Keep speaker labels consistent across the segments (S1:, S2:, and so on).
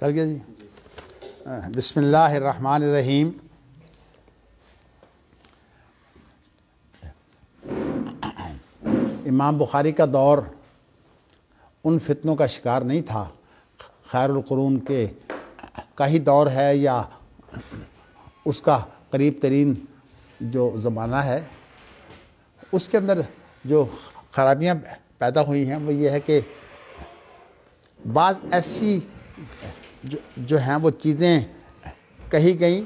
S1: कल गया जी, जी। हाँ, रहीम इमाम बुखारी का दौर उन फितनों का शिकार नहीं था खैरक़रून के का ही दौर है या उसका करीब तरीन जो ज़माना है उसके अंदर जो ख़राबियाँ पैदा हुई हैं वो ये है कि बात ऐसी जो जो हैं वो चीज़ें कहीं कहीं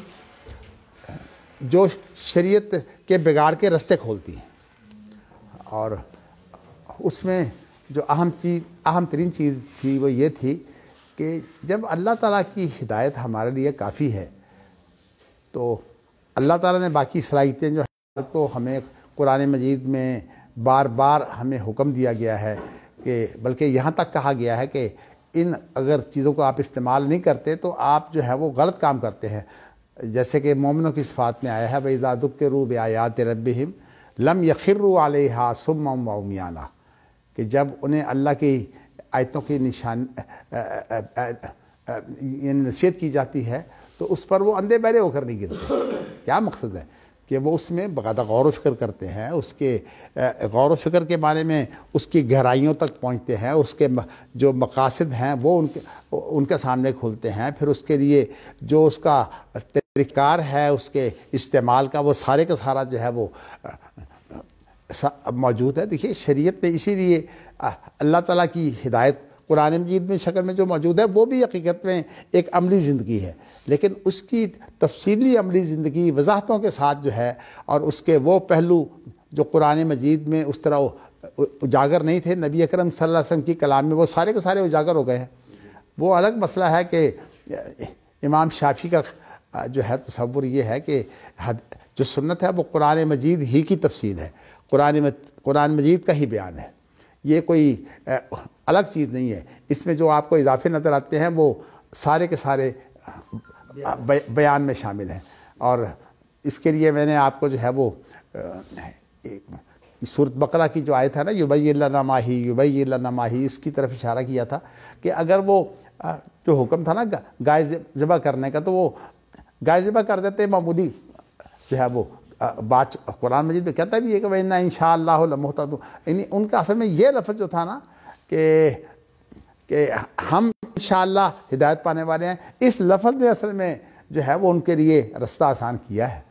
S1: जो शरीयत के बिगाड़ के रस्ते खोलती हैं और उसमें जो अहम चीज़ अहम तरीन चीज़ थी वो ये थी कि जब अल्लाह ताला की हिदायत हमारे लिए काफ़ी है तो अल्लाह ताला ने बाकी सलाहियतें जो हैं तो हमें कुरान मजीद में बार बार हमें हुक्म दिया गया है कि बल्कि यहाँ तक कहा गया है कि इन अगर चीज़ों को आप इस्तेमाल नहीं करते तो आप जो है वो गलत काम करते हैं जैसे कि मोमिनों की सिफात में आया है भाई जादुक के रूब आयात रब हिम लम यखिर आल हा वमियाना कि जब उन्हें अल्लाह की आयतों की निशान नसीहत की जाती है तो उस पर वो अंधे बहरे होकर नहीं गिरते क्या मकसद है कि वो उसमें ज़्यादा गौर वफ़िक्र करते हैं उसके गौर वफ़िक्र के बारे में उसकी गहराइयों तक पहुँचते हैं उसके जो मकासद हैं वो उनके उनके सामने खुलते हैं फिर उसके लिए जो उसका तरीकार है उसके इस्तेमाल का वो सारे का सारा जो है वो मौजूद है देखिए शरीयत ने इसीलिए अल्लाह ताला की हिदायत कुरान मजीद में शक्ल में जो मौजूद है वो भी हकीकत में एक अमली ज़िंदगी है लेकिन उसकी तफसीली अमली ज़िंदगी वजाहतों के साथ जो है और उसके वो पहलू जो कुरान मजीद में उस तरह उजागर नहीं थे नबी अकरम सल्लल्लाहु अलैहि वसल्लम की कलाम में वो सारे के सारे उजागर हो गए हैं वो अलग मसला है कि इमाम शाफी का जो है तस्वुर ये है कि जो सुन्नत है वो कुरान मजीद ही की तफसील है कुरान कुरान मजीद का ही बयान है ये कोई अलग चीज़ नहीं है इसमें जो आपको इजाफे नज़र आते हैं वो सारे के सारे बयान में शामिल हैं और इसके लिए मैंने आपको जो है वो सूरत बकरा की जो आयत है ना युबई माही युबई माही इसकी तरफ इशारा किया था कि अगर वो जो हुक्म था ना गाय ज़बा करने का तो वो गाय ज़बा कर देते मामूली जो है वो बात कुरान मजीद में कहता भी है कि भाई ना इन शहता यानी उनका असल में ये लफ्ज़ जो था ना कि कि हम इन हिदायत पाने वाले हैं इस लफ्ज़ ने असल में जो है वो उनके लिए रास्ता आसान किया है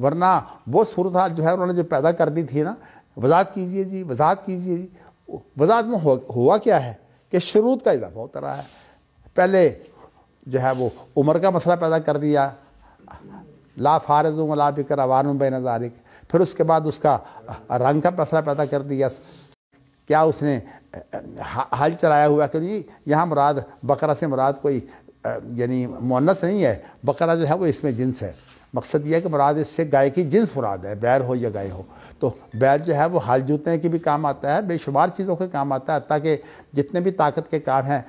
S1: वरना वो सूरत जो है उन्होंने जो पैदा कर दी थी ना वजात कीजिए जी वजात कीजिए जी वजात में हुआ क्या है कि शरूत का इजाफा होता रहा है पहले जो है वो उम्र का मसला पैदा कर दिया ला फारज ला बिकर अवान बैन फिर उसके बाद उसका रंग का मसला पैदा कर दिया क्या उसने हल चलाया हुआ क्योंकि यहाँ मुराद बकरा से मुराद कोई यानी मुनस नहीं है बकरा जो है वो इसमें जिन्स है मकसद यह है कि मुराद इससे गाय की जिन्स मुराद है बैर हो या गाय हो तो बैर जो है वो हाल जूतने के भी काम आता है बेशुमार चीज़ों के काम आता है ताकि जितने भी ताकत के काम हैं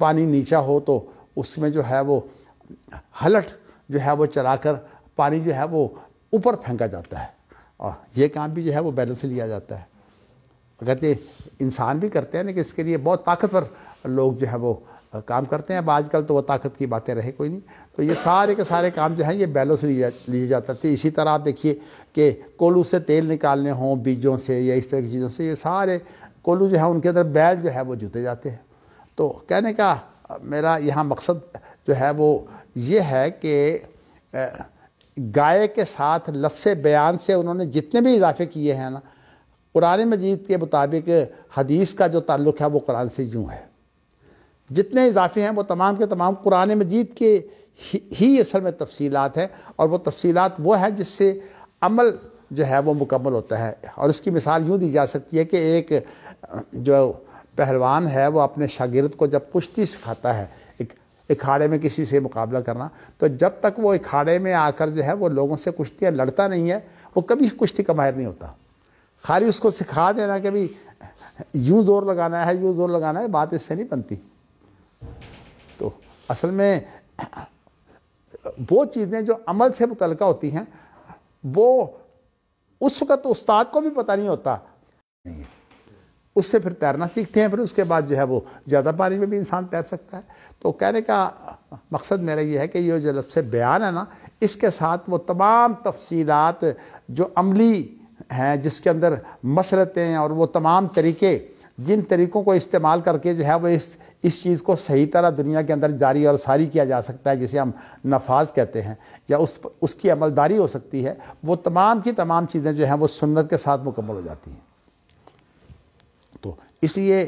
S1: पानी नीचा हो तो उसमें जो है वो हलट जो है वो चलाकर पानी जो है वो ऊपर फेंका जाता है और ये काम भी जो है वो बैलों से लिया जाता है ये इंसान भी करते हैं लेकिन इसके लिए बहुत ताकतवर लोग जो है वो काम करते हैं अब आजकल तो वो ताकत की बातें रहे कोई नहीं तो ये सारे के सारे काम जो हैं ये बैलों से लिए जा, लिए जाते थे तो इसी तरह आप देखिए कि कोलू से तेल निकालने हों बीजों से या इस तरह की चीज़ों से ये सारे कोलू जो है उनके अंदर बैल जो है वो जूते जाते हैं तो कहने का मेरा यहाँ मकसद जो है वो ये है कि गाय के साथ लफ्स बयान से उन्होंने जितने भी इजाफे किए हैं ना कुरान मजीद के मुताबिक हदीस का जो ताल्लुक है वो कुरान से यूँ है जितने इजाफे हैं वो तमाम के तमाम कुरान मजीद के ही असल में तफसीलात हैं और वह तफसीलात वो हैं जिससे अमल जो है वो मुकम्मल होता है और इसकी मिसाल यूँ दी जा सकती है कि एक जो पहलवान है वो अपने शागिर्द को जब कुश्ती सिखाता है अखाड़े में किसी से मुकाबला करना तो जब तक वो अखाड़े में आकर जो है वो लोगों से कुश्तियाँ लड़ता नहीं है वो कभी कुश्ती का माहिर नहीं होता खाली उसको सिखा देना कि भाई यूँ ज़ोर लगाना है यूँ ज़ोर लगाना है बात इससे नहीं बनती तो असल में वो चीज़ें जो अमल से मुतलका होती हैं वो उस वक़्त उस्ताद को भी पता नहीं होता उससे फिर तैरना सीखते हैं फिर उसके बाद जो है वो ज़्यादा पानी में भी इंसान तैर सकता है तो कहने का मकसद मेरा ये है कि ये जो लफ्स बयान है ना इसके साथ वो तमाम तफसीलात जो अमली हैं जिसके अंदर मसरतें और वो तमाम तरीके जिन तरीक़ों को इस्तेमाल करके जो है वो इस इस चीज़ को सही तरह दुनिया के अंदर जारी और सारी किया जा सकता है जिसे हम नफाज कहते हैं या उस उसकी अमलदारी हो सकती है वो तमाम की तमाम चीज़ें जो हैं वो सुन्नत के साथ मुकम्मल हो जाती हैं इसलिए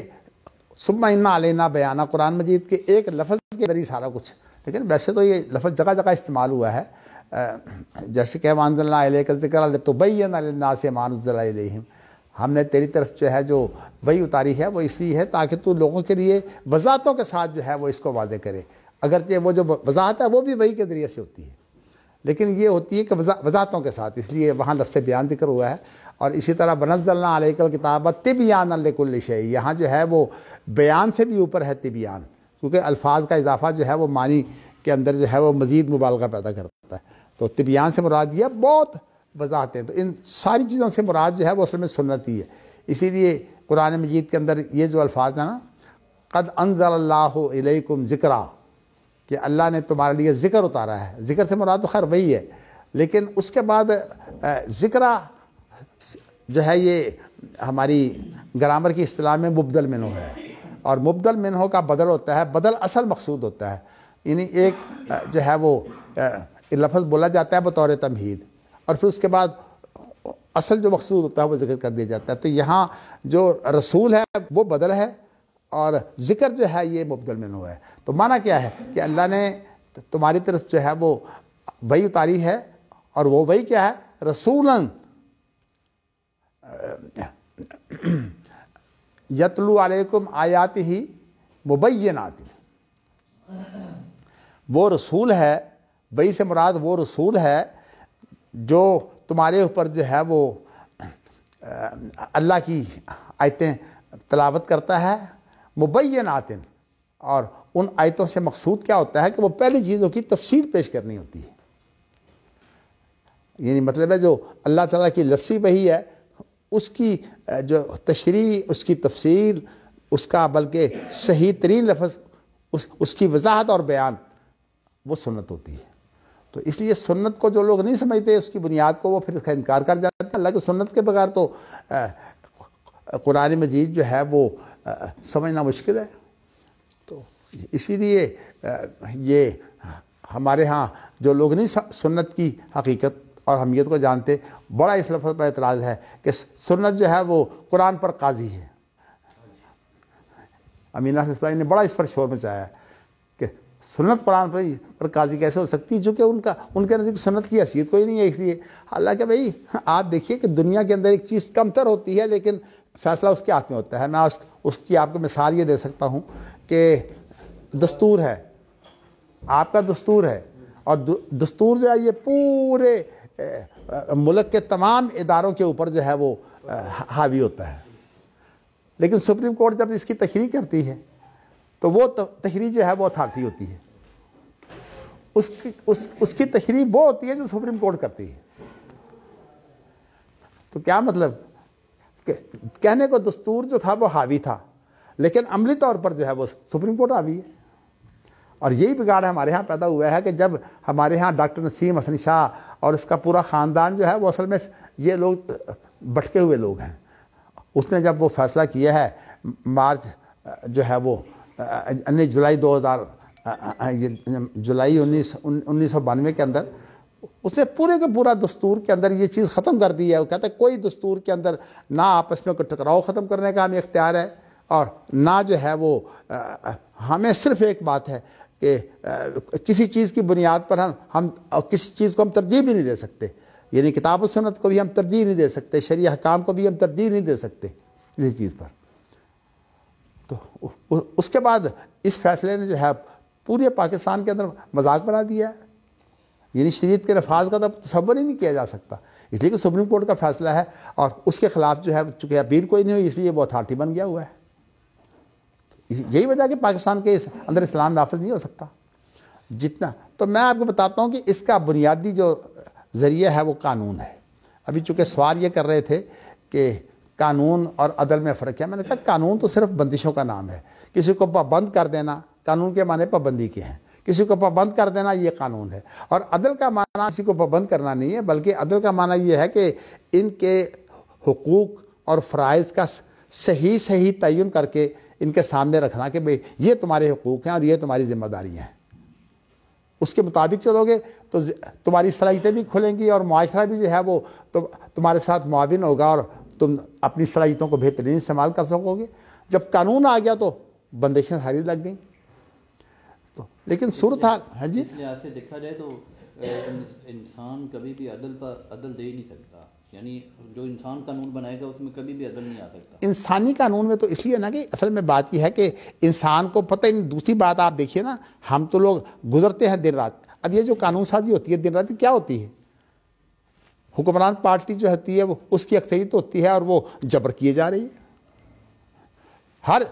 S1: सुबह इन्ना लेना बयाना कुरान मजीद के एक लफ्ज़ के जरिए सारा कुछ लेकिन वैसे तो ये लफ्ज़ जगह जगह इस्तेमाल हुआ है जैसे कि मानजिक्र तो बैना से मानजिम हमने तेरी तरफ जो है जो वही उतारी है वो इसलिए है ताकि तू लोगों के लिए वज़ातों के साथ जो है वो इसको वादे करे अगरचे वो जो वजाहत है वो भी वही के ज़रिए से होती है लेकिन ये होती है कि वजातों के साथ इसलिए वहाँ लफ्स बयान जिक्र हुआ है और इसी तरह बनजलना आलिकल किताब तिबियान अलकुल्ल शे यहाँ जो है वो बयान से भी ऊपर है तिबियान क्योंकि अल्फाज का इजाफा जो है वो मानी के अंदर जो है वो मज़ीद मुबालगा पैदा करता है तो तिबियान से मुराद यह बहुत वजाहतें तो इन सारी चीज़ों से मुराद जो है वो असल में सुनत ही है इसीलिए कुरान मजीद के अंदर ये जो अल्फाज हैं ना कद अनज़ल्लाकुम ज़िक्रा कि अल्लाह ने तुम्हारे लिए ज़िक्र उतारा है ज़िक्र से मुराद तो खैर वही है लेकिन उसके बाद ज़िक्रा जो है ये हमारी ग्रामर की असलाह में मुबदल मिनो है और मुबदल मिनहो का बदल होता है बदल असल मकसूद होता है यानी एक जो है वो लफज बोला जाता है बतौर तमहीद और फिर उसके बाद असल जो मकसूद होता है वो जिक्र कर दिया जाता है तो यहाँ जो रसूल है वो बदल है और ज़िक्र जो है ये मुबदल मिनो है तो माना क्या है कि अल्लाह ने तुम्हारी तरफ जो है वो वही उतारी है और वो वही क्या है रसूलन यतलू अलैकुम आयात ही मुबैनात वो रसूल है बई से मुराद वो रसूल है जो तुम्हारे ऊपर जो है वो अल्लाह की आयतें तलावत करता है मुबैनात और उन आयतों से मकसूद क्या होता है कि वो पहली चीज़ों की तफसीर पेश करनी होती है यानी मतलब है जो अल्लाह ताला की लफ्सी वही है उसकी जो तशरी उसकी तफसीर उसका बल्कि सही तरीन लफज उस उसकी वजाहत और बयान वो सुन्नत होती है तो इसलिए सुन्नत को जो लोग नहीं समझते उसकी बुनियाद को वो फिर उसका इनकार कर जाते हैं हालांकि सुन्नत के बगैर तो कुरान मजीद जो है वो आ, समझना मुश्किल है तो इसीलिए ये हमारे यहाँ जो लोग नहीं सुन्नत की हकीकत और हमीयत तो को जानते बड़ा इस लफ्ज़ पर एतराज़ है कि सुन्नत जो है वो कुरान पर काजी है अमीना ने बड़ा इस पर शोर मचाया कि सुन्नत कुरान पर, पर काजी कैसे हो सकती है चूँकि उनका उनके नज़दीक सुन्नत की हैसियत कोई नहीं है इसलिए हालांकि भाई आप देखिए कि दुनिया के अंदर एक चीज़ कमतर होती है लेकिन फ़ैसला उसके हाथ में होता है मैं उस, उसकी आपको मिसाल ये दे सकता हूँ कि दस्तूर है आपका दस्तूर है और दस्तूर जो है ये पूरे मुल्क के तमाम इदारों के ऊपर जो है वो हावी होता है लेकिन सुप्रीम कोर्ट जब इसकी तहरीर करती है तो वो तहरीर जो है वो अथार्टी होती है उसकी उस, उसकी तहरीर वो होती है जो सुप्रीम कोर्ट करती है तो क्या मतलब कहने को दस्तूर जो था वो हावी था लेकिन अमली तौर पर जो है वो सुप्रीम कोर्ट हावी है और यही बिगाड़ हमारे यहाँ पैदा हुआ है कि जब हमारे यहाँ डॉक्टर नसीम हसन शाह और उसका पूरा ख़ानदान जो है वो असल में ये लोग भटके हुए लोग हैं उसने जब वो फैसला किया है मार्च जो है वो यानी जुलाई 2000 जुलाई उन्नीस उन्नीस सौ बानवे के अंदर उसने पूरे के पूरा दस्तूर के अंदर ये चीज़ ख़त्म कर दी है वो कहते हैं कोई दस्तूर के अंदर ना आपस में कोई टकराव ख़त्म करने का हमें इख्तियार है और ना जो है वो हमें सिर्फ एक बात है कि किसी चीज़ की बुनियाद पर हम हम किसी चीज़ को हम तरजीह भी नहीं दे सकते यानी किताब सुनत को भी हम तरजीह नहीं दे सकते शरीय हकाम को भी हम तरजीह नहीं दे सकते इसी चीज़ पर तो उ, उ, उसके बाद इस फैसले ने जो है पूरे पाकिस्तान के अंदर मजाक बना दिया है यानी शरीत के नफाज का तो तस्वर ही नहीं किया जा सकता इसलिए कि सुप्रीम कोर्ट का फैसला है और उसके खिलाफ जो है चूँकि अपील कोई नहीं हुई इसलिए वो अथॉरिटी बन गया हुआ है यही वजह कि पाकिस्तान के इस अंदर इस्लाम नाफिज नहीं हो सकता जितना तो मैं आपको बताता हूँ कि इसका बुनियादी जो ज़रिया है वो कानून है अभी चूँकि सवाल ये कर रहे थे कि कानून और अदल में फ़र्क है मैंने कहा कानून तो सिर्फ बंदिशों का नाम है किसी को पाबंद कर देना कानून के माने पाबंदी के हैं किसी को पाबंद कर देना ये कानून है और अदल का माना किसी को पाबंद करना नहीं है बल्कि अदल का माना ये है कि इनके हकूक़ और फ़रज़ का सही सही तयन करके इनके सामने रखना कि भाई ये तुम्हारे हकूक़ हैं और ये तुम्हारी जिम्मेदारी हैं उसके मुताबिक चलोगे तो तुम्हारी सलाहितें भी खुलेंगी और माशरा भी जो है वो तो तुम्हारे साथ मुआवन होगा और तुम अपनी सलाहितों को बेहतरीन इस्तेमाल कर सकोगे जब कानून आ गया तो बंदिशें सारी लग गई तो लेकिन सूरत हाल हाँ जी से देखा जाए तो इंसान कभी भी अदल पर अदल दे ही नहीं सकता यानी जो इंसान कानून बनाएगा उसमें कभी भी अदल नहीं आ सकता इंसानी कानून में तो इसलिए ना कि असल में बात यह है कि इंसान को पता ही दूसरी बात आप देखिए ना हम तो लोग गुजरते हैं दिन रात अब ये जो कानून साजी होती है दिन रात क्या होती है हुक्मरान पार्टी जो होती है वो उसकी अक्सरियत होती है और वो जबर किए जा रही है हर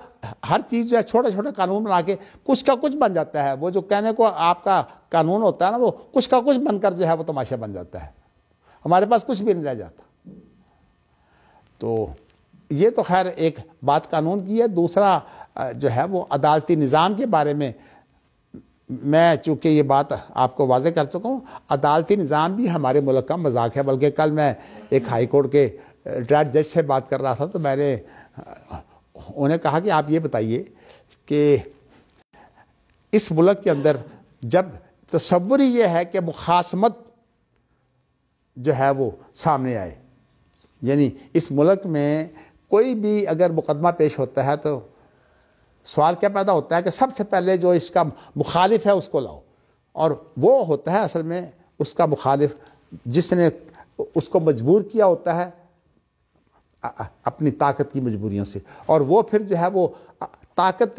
S1: हर चीज़ जो है छोटे छोटे कानून बना के कुछ का कुछ बन जाता है वो जो कहने को आपका कानून होता है ना वो कुछ का कुछ बनकर जो है वो तमाशा बन जाता है हमारे पास कुछ भी नहीं रह जाता तो ये तो खैर एक बात कानून की है दूसरा जो है वो अदालती निज़ाम के बारे में मैं चूंकि ये बात आपको वाजह कर चुका हूँ अदालती निज़ाम भी हमारे मुल्क का मजाक है बल्कि कल मैं एक हाई कोर्ट के रिटायर्ड जज से बात कर रहा था तो मैंने उन्हें कहा कि आप ये बताइए कि इस मुल्क के अंदर जब तस्वुर यह ये है कि मुखासमत जो है वो सामने आए यानी इस मुल्क में कोई भी अगर मुकदमा पेश होता है तो सवाल क्या पैदा होता है कि सबसे पहले जो इसका मुखालिफ है उसको लाओ और वो होता है असल में उसका मुखालिफ जिसने उसको मजबूर किया होता है अपनी ताकत की मजबूरियों से और वो फिर जो है वो ताकत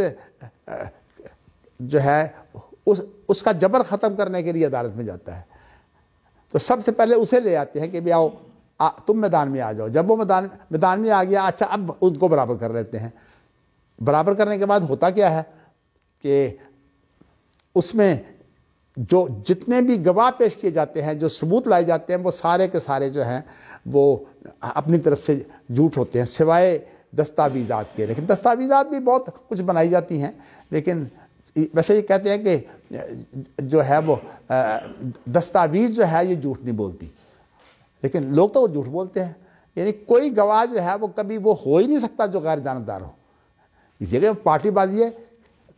S1: जो है उस उसका जबर ख़त्म करने के लिए अदालत में जाता है तो सबसे पहले उसे ले आते हैं कि भी आओ आ, तुम मैदान में आ जाओ जब वो मैदान मैदान में आ गया अच्छा अब उनको बराबर कर लेते हैं बराबर करने के बाद होता क्या है कि उसमें जो जितने भी गवाह पेश किए जाते हैं जो सबूत लाए जाते हैं वो सारे के सारे जो हैं वो अपनी तरफ से झूठ होते हैं सिवाय दस्तावीजात के लेकिन दस्तावीजात भी बहुत कुछ बनाई जाती हैं लेकिन वैसे ये कहते हैं कि जो है वो दस्तावेज जो है ये झूठ नहीं बोलती लेकिन लोग तो झूठ बोलते हैं यानी कोई गवाह जो है वो कभी वो हो ही नहीं सकता जो गैर जानतदार हो इसीलिए पार्टीबाजी है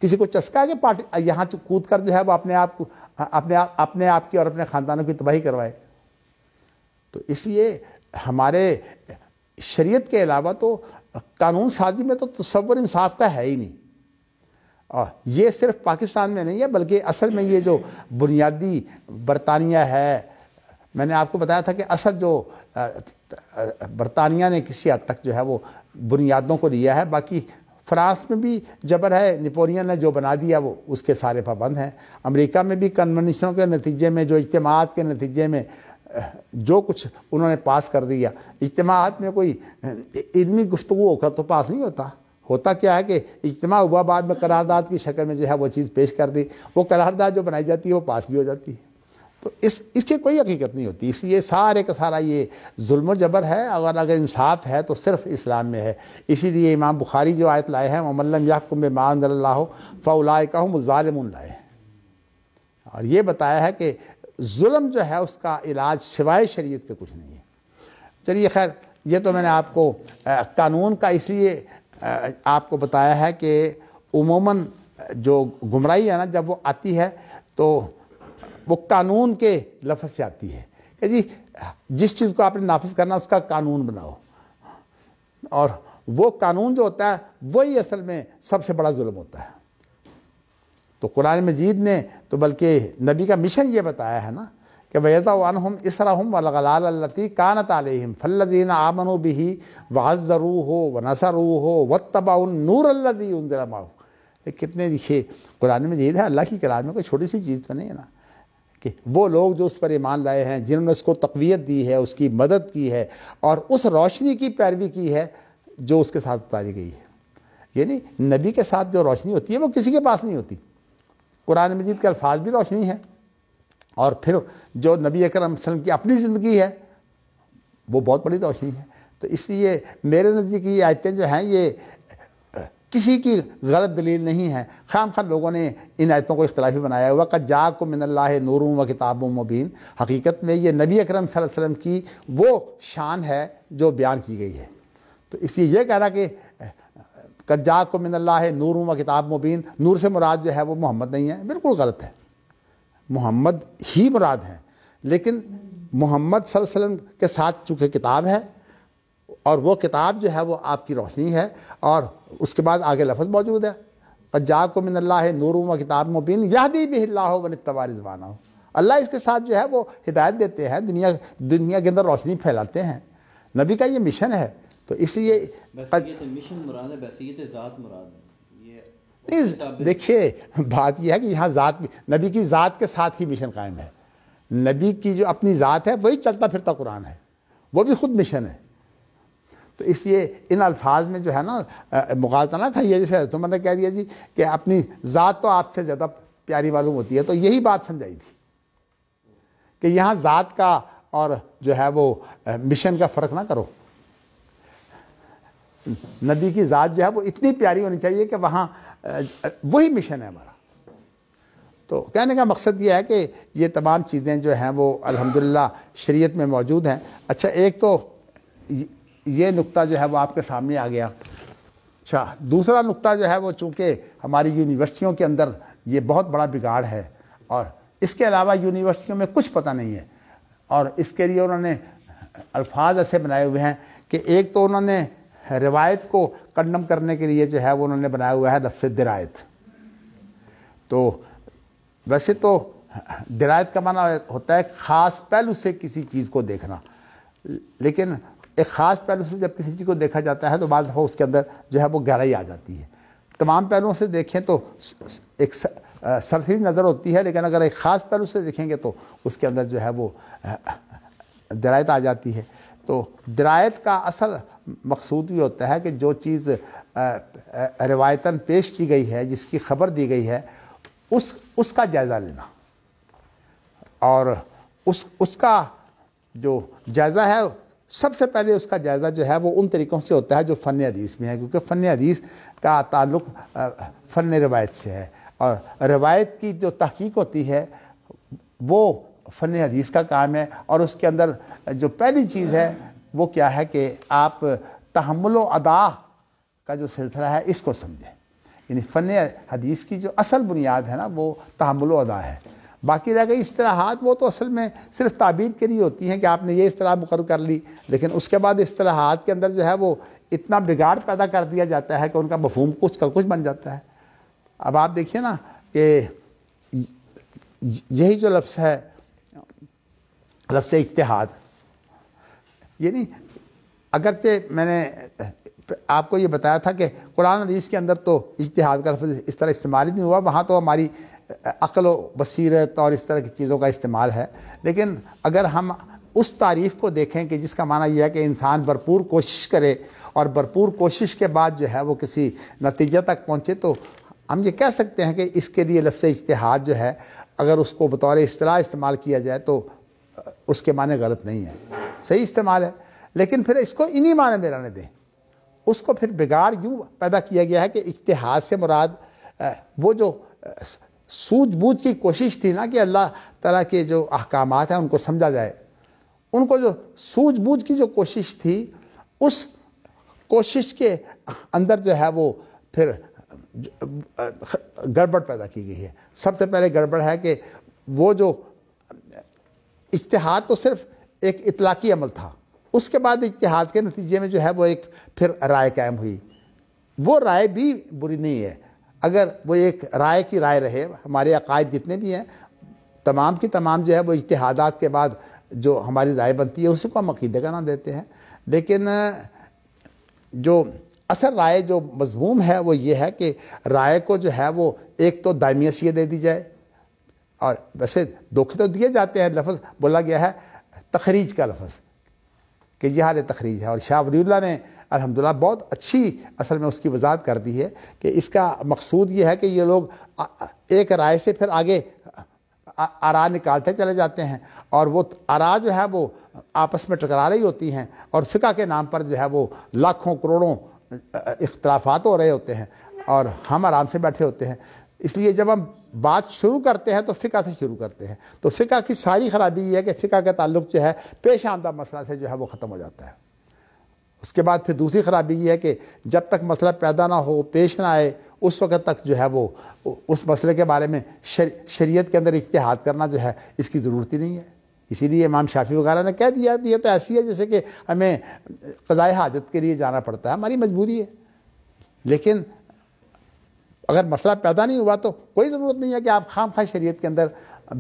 S1: किसी को चस्का है कि पार्टी यहाँ कूद कर जो है वो अपने आप को अपने आप अपने आप की और अपने ख़ानदानों की तबाही करवाए तो इसलिए हमारे शरीयत के अलावा तो कानून साजी में तो तस्वर इंसाफ का है ही नहीं और ये सिर्फ पाकिस्तान में नहीं है बल्कि असल में ये जो बुनियादी बरतानिया है मैंने आपको बताया था कि असल जो बरतानिया ने किसी हद तक जो है वो बुनियादों को दिया है बाकी फ्रांस में भी जबर है नेपोलियन ने जो बना दिया वो उसके सारे पाबंद हैं अमेरिका में भी कन्वेंशनों के नतीजे में जो इज्तमात के नतीजे में जो कुछ उन्होंने पास कर दिया इज्तमात में कोई इलमी गुफ्तु होकर तो पास नहीं होता होता क्या है कि इजमा हुआ बाद में करारदाद की शक्ल में जो है वो चीज़ पेश कर दी वो करारदाद जो बनाई जाती है वो पास भी हो जाती है तो इस इसकी कोई हकीकत नहीं होती इसलिए सारे का सारा ये जुल्म जबर है अगर अगर इंसाफ है तो सिर्फ इस्लाम में है इसीलिए इमाम बुखारी जो आयत लाए हैं ममल्लम याकुम मानल्ला फ़लाए का मुजालम लाए और ये बताया है कि जुल्म जो है उसका इलाज सिवाय शरीयत के कुछ नहीं है चलिए खैर ये तो मैंने आपको कानून का इसलिए आपको बताया है कि उमूमन जो गुमराही है ना जब वो आती है तो वो कानून के लफ्ज़ से आती है कि जी जिस चीज़ को आपने नाफिज करना उसका कानून बनाओ और वो कानून जो होता है वही असल में सबसे बड़ा जुल्म होता है तो कुरान मजीद ने तो बल्कि नबी का मिशन ये बताया है ना कि वज़ाम इसम वलगलालती कान तम फ़ल्लिन आमन बिही वाजरू हो व नसरू हो व तबाउन नूर अल्लदी उनजरमाऊ कितने ये कुरान में जीद है अल्लाह की कलाम में कोई छोटी सी चीज़ तो नहीं है ना कि वो लोग जो उस पर ईमान लाए हैं जिन्होंने उसको तकवीत दी है उसकी मदद की है और उस रोशनी की पैरवी की है जो उसके साथ उतारी गई है यानी नबी के साथ जो रोशनी होती है वो किसी के पास नहीं होती कुरान मजीद के अल्फाज भी रोशनी है और फिर जो नबी अकरम वसल्लम की अपनी ज़िंदगी है वो बहुत बड़ी रोशनी है तो इसलिए मेरे नज़दीक ये आयतें जो हैं ये किसी की गलत दलील नहीं है खाम खान लोगों ने इन आयतों को इख्तलाफी बनाया हुआ का जा को मिनल्ला नूरों व किताब मुबीन हकीकत में ये नबी अकरम वसल्लम की वो शान है जो बयान की गई है तो इसलिए यह कहना कि कज्जा को मिनल्ला नूरों व किताब मुबीन नूर से मुराद जो है वो मोहम्मद नहीं है बिल्कुल गलत है मोहम्मद ही मुराद हैं लेकिन मोहम्मद वसल्लम के साथ चूँकि किताब है और वो किताब जो है वो आपकी रोशनी है और उसके बाद आगे लफज मौजूद है पंजाब को मिनल्ला नूर व किताब मुबीन यह दी भी वन तबारिजवाना हो अल्लाह इसके साथ जो है वो हिदायत देते हैं दुनिया दुनिया के अंदर रोशनी फैलाते हैं नबी का ये मिशन है तो इसलिए तो मिशन मुराद है तो मुराद है नहीं देखिए बात यह है कि यहाँ ज़ात नबी की ज़ात के साथ ही मिशन कायम है नबी की जो अपनी ज़ात है वही चलता फिरता कुरान है वो भी खुद मिशन है तो इसलिए इन अल्फाज में जो है ना मुगालता ना ये जैसे तो मैंने कह दिया जी कि अपनी ज़ात तो आपसे ज़्यादा प्यारी मालूम होती है तो यही बात समझाई थी कि यहाँ ज़ात का और जो है वो मिशन का फ़र्क ना करो नदी की ज़ात जो है वो इतनी प्यारी होनी चाहिए कि वहाँ वही मिशन है हमारा तो कहने का मकसद ये है कि ये तमाम चीज़ें जो हैं वो अल्हम्दुलिल्लाह शरीयत में मौजूद हैं अच्छा एक तो ये नुक्ता जो है वो आपके सामने आ गया अच्छा दूसरा नुक्ता जो है वो चूँकि हमारी यूनिवर्सिटियों के अंदर ये बहुत बड़ा बिगाड़ है और इसके अलावा यूनिवर्सिटियों में कुछ पता नहीं है और इसके लिए उन्होंने अल्फाज ऐसे बनाए हुए हैं कि एक तो उन्होंने रिवायत को कंडम करने के लिए जो है वो उन्होंने बनाया हुआ है लफ्स दिरायत तो वैसे तो दिरायत का माना होता है ख़ास पहलू से किसी चीज़ को देखना लेकिन एक ख़ास पहलू से जब किसी चीज़ को देखा जाता है तो बाद दफ़ा उसके अंदर जो है वो गहराई आ जाती है तमाम पहलुओं से देखें तो एक सरसरी नज़र होती है लेकिन अगर एक ख़ास पहलू से देखेंगे तो उसके अंदर जो है वो दरायत आ जाती है तो दरायत का असल मकसूद भी होता है कि जो चीज़ रवायता पेश की गई है जिसकी खबर दी गई है उस उसका जायज़ा लेना और उस उसका जो जायज़ा है सबसे पहले उसका जायज़ा जो है वो उन तरीक़ों से होता है जो फ़न हदीस में है क्योंकि फ़न हदीस का ताल्लुक फ़न रवायत से है और रवायत की जो तहकीक होती है वो फ़न हदीस का काम है और उसके अंदर जो पहली चीज़ है वो क्या है कि आप तहमल अदा का जो सिलसिला है इसको समझें यानी फ़न हदीस की जो असल बुनियाद है ना वो तहमल अदा है बाकी रह गई असलाहत वो तो असल में सिर्फ ताबीर के लिए होती हैं कि आपने ये असलाह मुकर कर ली लेकिन उसके बाद असलाहत के अंदर जो है वो इतना बिगाड़ पैदा कर दिया जाता है कि उनका मफहूम कुछ का कुछ बन जाता है अब आप देखिए ना कि यही जो लफ्स है लफ्स इतिहाद ये नहीं अगरचे मैंने आपको ये बताया था कि कुरान हदीस के अंदर तो इश्तहाद का लफ्ज़ इस तरह इस्तेमाल ही नहीं हुआ वहाँ तो हमारी अक्ल व बसीरत और इस तरह की चीज़ों का इस्तेमाल है लेकिन अगर हम उस तारीफ़ को देखें कि जिसका माना यह है कि इंसान भरपूर कोशिश करे और भरपूर कोशिश के बाद जो है वो किसी नतीजे तक पहुँचे तो हम ये कह सकते हैं कि इसके लिए लफ्ज़ इजतहाद जो है अगर उसको बतौर असलाह इस्तेमाल किया जाए तो उसके माने गलत नहीं है सही इस्तेमाल है लेकिन फिर इसको इन्हीं माने में रहने दें उसको फिर बिगाड़ यूँ पैदा किया गया है कि इतिहास से मुराद वो जो सूझबूझ की कोशिश थी ना कि अल्लाह तला के जो अहकाम हैं उनको समझा जाए उनको जो सूझबूझ की जो कोशिश थी उस कोशिश के अंदर जो है वो फिर गड़बड़ पैदा की गई है सबसे पहले गड़बड़ है कि वो जो इश्तहा तो सिर्फ एक इतलाकी अमल था उसके बाद इतिहाद के नतीजे में जो है वो एक फिर राय कायम हुई वो राय भी बुरी नहीं है अगर वो एक राय की राय रहे हमारे अकायद जितने भी हैं तमाम की तमाम जो है वो इतिहादात के बाद जो हमारी राय बनती है उसी को हम अकीदे का नाम देते हैं लेकिन जो असल राय जो मजमूम है वो ये है कि राय को जो है वो एक तो दायमी दे दी जाए और वैसे दुख तो दिए जाते हैं लफ्ज़ बोला गया है तखरीज का लफ्ज़ कि जिहाद तखरीज है और शाह वली ने अलहमदिल्ला बहुत अच्छी असल में उसकी वजाहत कर दी है कि इसका मकसूद ये है कि ये लोग एक राय से फिर आगे आरा निकालते चले जाते हैं और वो आरा जो है वो आपस में टकरा रही होती हैं और फ़िका के नाम पर जो है वो लाखों करोड़ों इख्तलाफात हो रहे होते हैं और हम आराम से बैठे होते हैं इसलिए जब हम बात शुरू करते हैं तो फ़िका से शुरू करते हैं तो फ़िका की सारी खराबी ये है कि फ़िका का ताल्लुक जो है पेश आमदा मसला से जो है वो ख़त्म हो जाता है उसके बाद फिर दूसरी खराबी ये है कि जब तक मसला पैदा ना हो पेश ना आए उस वक़्त तक जो है वो उस मसले के बारे में शर, शरीयत के अंदर इतिहाद करना जो है इसकी ज़रूरत ही नहीं है इसीलिए इमाम शाफी वगैरह ने कह दिया ये तो ऐसी है जैसे कि हमें कज़ाए हाजत के लिए जाना पड़ता है हमारी मजबूरी है लेकिन अगर मसला पैदा नहीं हुआ तो कोई ज़रूरत नहीं है कि आप खाम खा शरीत के अंदर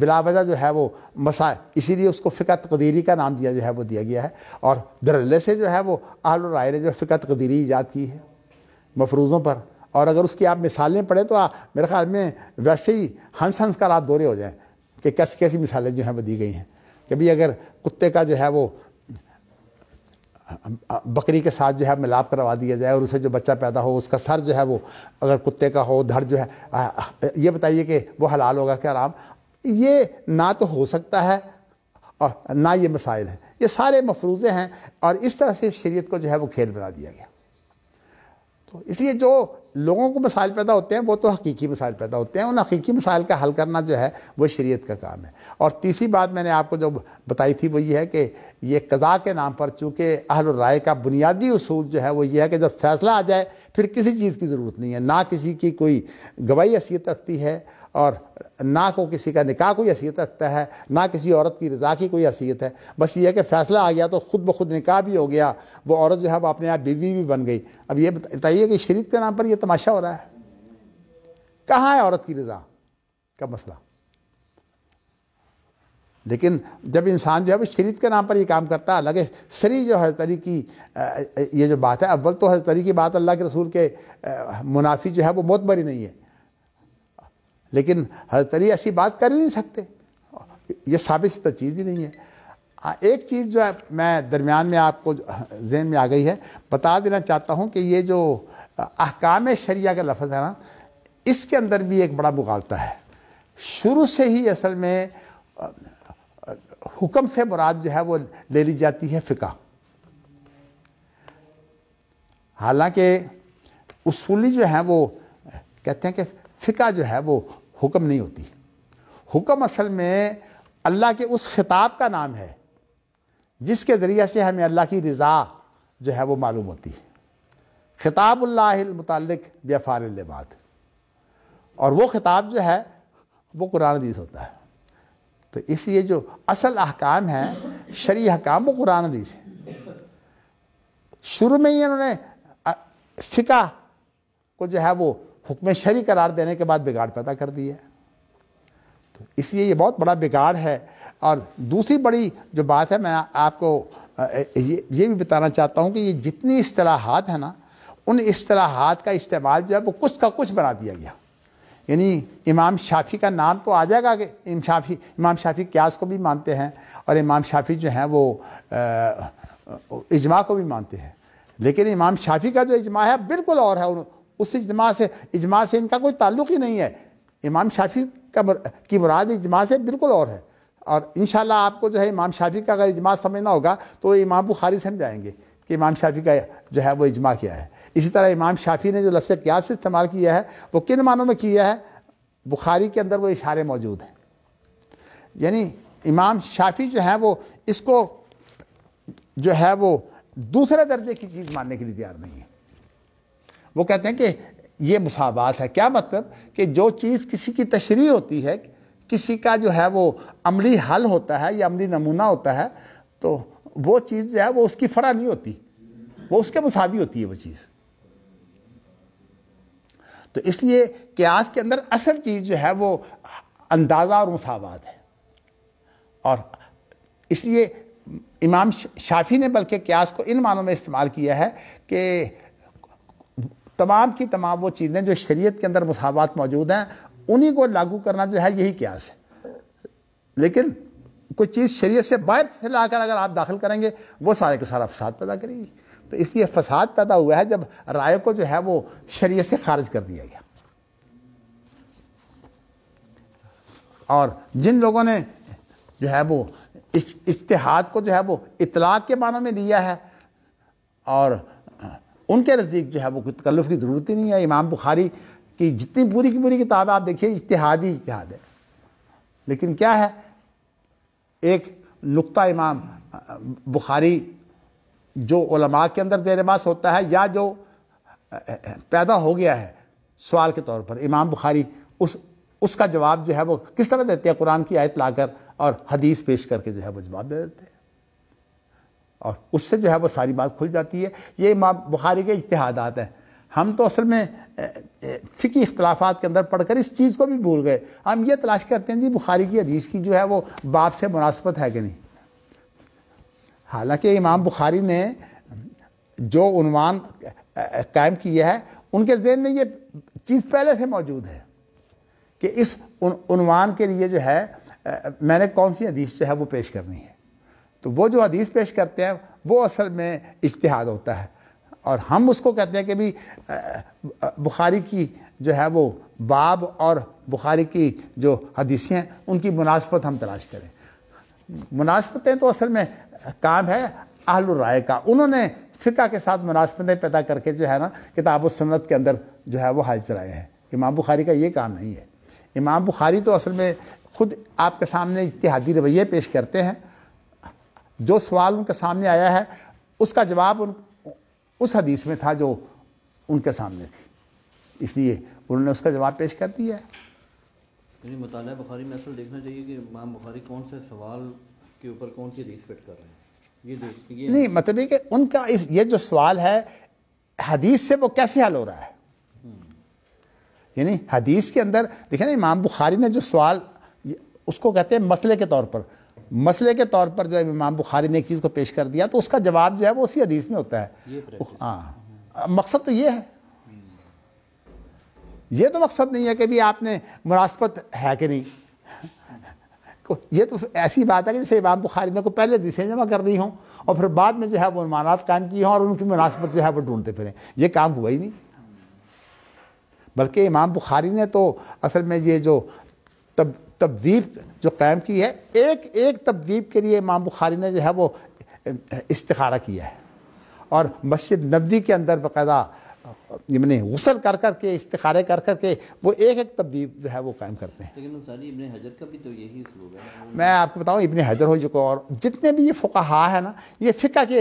S1: बिलावजा जो है वो मसा इसीलिए उसको फ़िका तकदीरी का नाम दिया जो है वो दिया गया है और दरल से जो है वो आहल राय ने जो फ़िका तकदीरी ईजाद की है मफरूज़ों पर और अगर उसकी आप मिसालें पढ़ें तो आ, मेरे ख्याल में वैसे ही हंस हंस का रात दौरे हो जाएँ कि कैसी कैसी मिसालें जो हैं वो दी गई हैं कभी अगर कुत्ते का जो है वो बकरी के साथ जो है मिलाप करवा दिया जाए और उसे जो बच्चा पैदा हो उसका सर जो है वो अगर कुत्ते का हो धड़ जो है ये बताइए कि वो हलाल होगा क्या आराम ये ना तो हो सकता है और ना ये मसाइल हैं ये सारे मफरूजे हैं और इस तरह से शरीयत को जो है वो खेल बना दिया गया तो इसलिए जो लोगों को मसाइल पैदा होते हैं वो तो हकीकी मसाइल पैदा होते हैं उन हकीकी मसाइल का हल करना जो है वो शरीयत का काम है और तीसरी बात मैंने आपको जो बताई थी वो ये है कि ये कज़ा के नाम पर चूँकि अहल राय का बुनियादी असूल जो है वो ये है कि जब फैसला आ जाए फिर किसी चीज़ की ज़रूरत नहीं है ना किसी की कोई गवाही हैसियत रखती है और ना को किसी का निकाह कोई हैसियत रखता है ना किसी औरत की रजा की कोई हैसियत है बस ये है कि फैसला आ गया तो खुद ब खुद निकाह भी हो गया वो औरत जो है वो अपने आप बीवी भी बन गई अब ये बताइए कि शरीत के नाम पर यह तमाशा हो रहा है कहाँ है औरत की रजा का मसला लेकिन जब इंसान जो है वो शरीत के नाम पर ये काम करता है अलग सरी जो हर तरी की ये जो बात है अव्वल तो हर तरी की बात अल्लाह के रसूल के मुनाफी जो है वो बहुत बड़ी नहीं है लेकिन हर तरी ऐसी बात कर ही नहीं सकते ये साबित तो चीज़ ही नहीं है एक चीज़ जो है मैं दरमियान में आपको जहन में आ गई है बता देना चाहता हूँ कि ये जो अहकाम शरिया का लफज है ना इसके अंदर भी एक बड़ा मुगालता है शुरू से ही असल में हुक्म से मुराद जो है वो ले ली जाती है फ़िका हालांकि उसूली जो है वो कहते हैं कि फ़िका जो है वो हुक्म नहीं होती हुक्म असल में अल्लाह के उस खिताब का नाम है जिसके ज़रिए से हमें अल्लाह की रज़ा जो है वो मालूम होती है खिताबुल्लामतक बेफ़ारबाद और वो खिताब जो है वो कुरान हदीस होता है तो इसलिए जो असल अहकाम है शरी अहकाम वो कुरान हदीस है शुरू में ही इन्होंने फिका को जो है वो हुक्म शरी करार देने के बाद बिगाड़ पैदा कर दिया तो इसलिए ये बहुत बड़ा बिगाड़ है और दूसरी बड़ी जो बात है मैं आपको ये ये भी बताना चाहता हूँ कि ये जितनी असलाहत है ना उन असलाहत का इस्तेमाल जो है वो कुछ का कुछ बना दिया गया यानी इमाम शाफी का नाम तो आ जाएगा कि इम शाफी इमाम शाफी क्यास को भी मानते हैं और इमाम शाफी जो हैं वो इजमा को भी मानते हैं लेकिन इमाम शाफी का जो इजमा है बिल्कुल और है उस इजमा से इजमा से इनका कोई ताल्लुक ही नहीं है इमाम शाफी का की मुराद इजमा से बिल्कुल और है और इन आपको जो है इमाम शाफी का अगर इजमा समझना होगा तो इमाम बुखारी जाएंगे कि इमाम शाफी का जो है वो इजमा किया है इसी तरह इमाम शाफी ने जो लफ्स क्या से इस्तेमाल किया है वो किन मानों में किया है बुखारी के अंदर वो इशारे मौजूद हैं यानी इमाम शाफी जो है वो इसको जो है वो दूसरे दर्जे की चीज़ मानने के लिए तैयार नहीं है वो कहते हैं कि ये मुसावात है क्या मतलब कि जो चीज़ किसी की तशरी होती है किसी का जो है वो अमली हल होता है या अमली नमूना होता है तो वो चीज़ जो है वो उसकी फरा नहीं होती वो उसके मुसावी होती है वो चीज़ तो इसलिए क्यास के अंदर असल चीज़ जो है वो अंदाज़ा और मसावत है और इसलिए इमाम शाफी ने बल्कि क्यास को इन मानों में इस्तेमाल किया है कि तमाम की तमाम वो चीज़ें जो शरीयत के अंदर मसावत मौजूद हैं उन्हीं को लागू करना जो है यही क्यास है लेकिन कोई चीज़ शरीयत से बाहर से लाकर अगर आप दाखिल करेंगे वो सारे के सारा फसाद पैदा करेगी तो इसलिए फसाद पैदा हुआ है जब राय को जो है वो शरीय से खारिज कर दिया गया और जिन लोगों ने जो है वो इश्तहाद को जो है वो इतलाक़ के मानों में लिया है और उनके नज़दीक जो है वो कोई तकल्लुफ़ की ज़रूरत ही नहीं है इमाम बुखारी की जितनी पूरी की पूरी किताब आप देखिए इतिहादी इतिहाद है लेकिन क्या है एक नुक्ता इमाम बुखारी जो ओलमा के अंदर देर बास होता है या जो पैदा हो गया है सवाल के तौर पर इमाम बुखारी उस उसका जवाब जो है वो किस तरह देते हैं कुरान की आयत लाकर और हदीस पेश करके जो है वो जवाब दे देते हैं और उससे जो है वो सारी बात खुल जाती है ये माँ बुखारी के इतिहादात हैं हम तो असल में फ़िकी इख्तलाफात के अंदर पढ़कर इस चीज़ को भी भूल गए हम ये तलाश करते हैं जी बुखारी की हदीस की जो है वो बाप से मुनासबत है कि नहीं हालांकि इमाम बुखारी ने जो उनवान कायम किया है उनके जेन में ये चीज़ पहले से मौजूद है कि इस उनवान के लिए जो है मैंने कौन सी हदीस जो है वो पेश करनी है तो वो जो हदीस पेश करते हैं वो असल में इश्तहाद होता है और हम उसको कहते हैं कि भी बुखारी की जो है वो बाब और बुखारी की जो हदीसें हैं उनकी मुनासबत हम तलाश करें मुनासबतें तो असल में काम है आहल का उन्होंने फ़िका के साथ मुनासबतें पैदा करके जो है ना किताब सन्नत के अंदर जो है वो हाल चलाए हैं इमाम बुखारी का ये काम नहीं है इमाम बुखारी तो असल में खुद आपके सामने इतिहादी रवैये पेश करते हैं जो सवाल उनके सामने आया है उसका जवाब उन उस हदीस में था जो उनके सामने थी इसलिए उन्होंने उसका जवाब पेश कर दिया है मतलब बुखारी में असल देखना चाहिए कि माम बुखारी कौन से सवाल के ऊपर कौन सी हदीस फिट कर रहे हैं ये देख ये नहीं मतलब ये कि उनका इस ये जो सवाल है हदीस से वो कैसे हल हो रहा है हम्म। यानी हदीस के अंदर देखिए ना इमाम बुखारी ने जो सवाल उसको कहते हैं मसले के तौर पर मसले के तौर पर जो है इमाम बुखारी ने एक चीज़ को पेश कर दिया तो उसका जवाब जो है वो उसी हदीस में होता है हाँ मकसद तो ये है ये तो मकसद नहीं है कि भी आपने मुनासबत है कि नहीं ये तो ऐसी बात है कि जैसे इमाम बुखारी ने को पहले दिशें जमा कर रही हों और फिर बाद में जो है वो अनुमानात कायम किए हों और उनकी मुनासबत जो है वो ढूंढते फिरें ये काम हुआ ही नहीं बल्कि इमाम बुखारी ने तो असल में ये जो तब तबवीब जो कायम की है एक एक तबवीब के लिए इमाम बुखारी ने जो है वो इस्तारा किया है और मस्जिद नबी के अंदर बाकायदा इमन गसल कर कर के इस्तारे कर कर के वो एक एक तबीब जो है वो कायम करते हैं लेकिन हजर का भी तो यही है मैं आपको बताऊँ इबन हजर हो चुका और जितने भी ये फ़ुकाहा है ना ये फ़िका के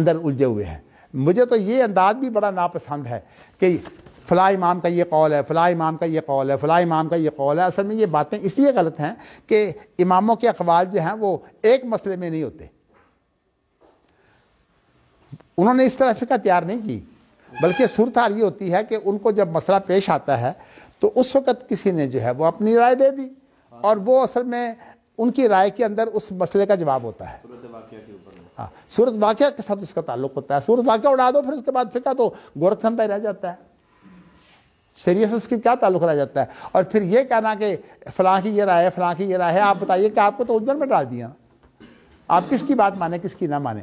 S1: अंदर उलझे हुए हैं मुझे तो ये अंदाज भी बड़ा नापसंद है कि फ़लाँ इमाम का ये कौल है फ़लाँ इमाम का ये कौल है फ़लाँ इमाम का ये कौल है असल में ये बातें इसलिए गलत हैं कि इमामों के अखबार जो हैं वो एक मसले में नहीं होते उन्होंने इस तरह फिका तैयार नहीं की बल्कि हाल ये होती है कि उनको जब मसला पेश आता है तो उस वक़्त किसी ने जो है वो अपनी राय दे दी और वो असल में उनकी राय के अंदर उस मसले का जवाब होता है हाँ सूरत वाक़ के साथ तो उसका ताल्लुक होता है सूरत वाक़ उड़ा दो फिर उसके बाद फिका तो गोरखधंधा रह जाता है शरीय से क्या ताल्लुक रह जाता है और फिर ये कहना कि फलां की ये राय है फलां की ये राय है आप बताइए कि आपको तो उधर में डाल दिया आप किसकी बात माने किसकी ना माने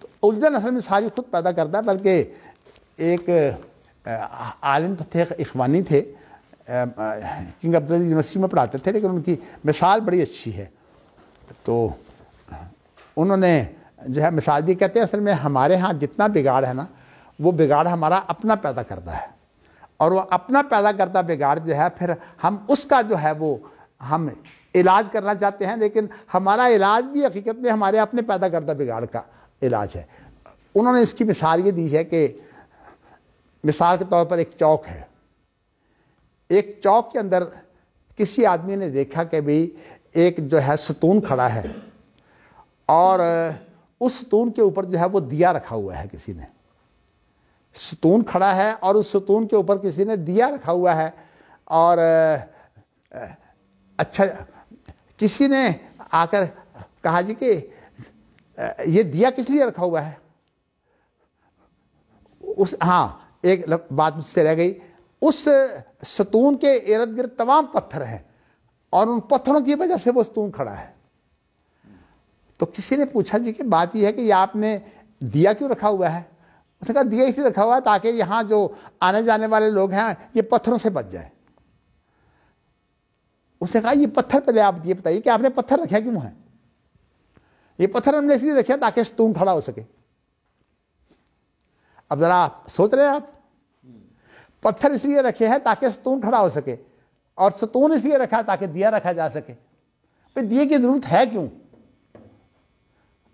S1: तो उलझन असल में सारी खुद पैदा करता है बल्कि एक आलिम तो थे इखवानी थे किंग अब्दुल यूनिवर्सिटी में पढ़ाते थे लेकिन उनकी मिसाल बड़ी अच्छी है तो उन्होंने जो है मिसाल दी कहते हैं असल में हमारे यहाँ जितना बिगाड़ है ना वो बिगाड़ हमारा अपना पैदा करता है और वो अपना पैदा करता बिगाड़ जो है फिर हम उसका जो है वो हम इलाज करना चाहते हैं लेकिन हमारा इलाज भी हकीकत में हमारे अपने पैदा करदा बिगाड़ का इलाज है उन्होंने इसकी मिसाल ये दी है कि मिसाल के तौर पर एक चौक है एक चौक के अंदर किसी आदमी ने देखा कि भाई एक जो है सतून खड़ा है और उस सतून के ऊपर जो है वो दिया रखा हुआ है किसी ने सतून खड़ा है और उस सतून के ऊपर किसी ने दिया रखा हुआ है और अच्छा किसी ने आकर कहा जी कि ये दिया किस लिए रखा हुआ है उस हाँ एक बात मुझसे रह गई उस सतून के इर्द गिर्द तमाम पत्थर हैं और उन पत्थरों की वजह से वो सतून खड़ा है तो किसी ने पूछा जी कि बात यह है कि आपने दिया क्यों रखा हुआ है उसने कहा दिया इसलिए रखा हुआ ताकि यहाँ जो आने जाने वाले लोग हैं ये पत्थरों से बच जाए उसने कहा ये पत्थर पहले आप ये बताइए कि आपने पत्थर रखे क्यों है ये पत्थर हमने इसलिए रखे ताकि स्तून खड़ा हो सके अब जरा आप सोच रहे हैं आप पत्थर इसलिए रखे हैं ताकि स्तून खड़ा हो सके और सतून इसलिए रखा ताकि दिया रखा जा सके भाई दिए की जरूरत है क्यों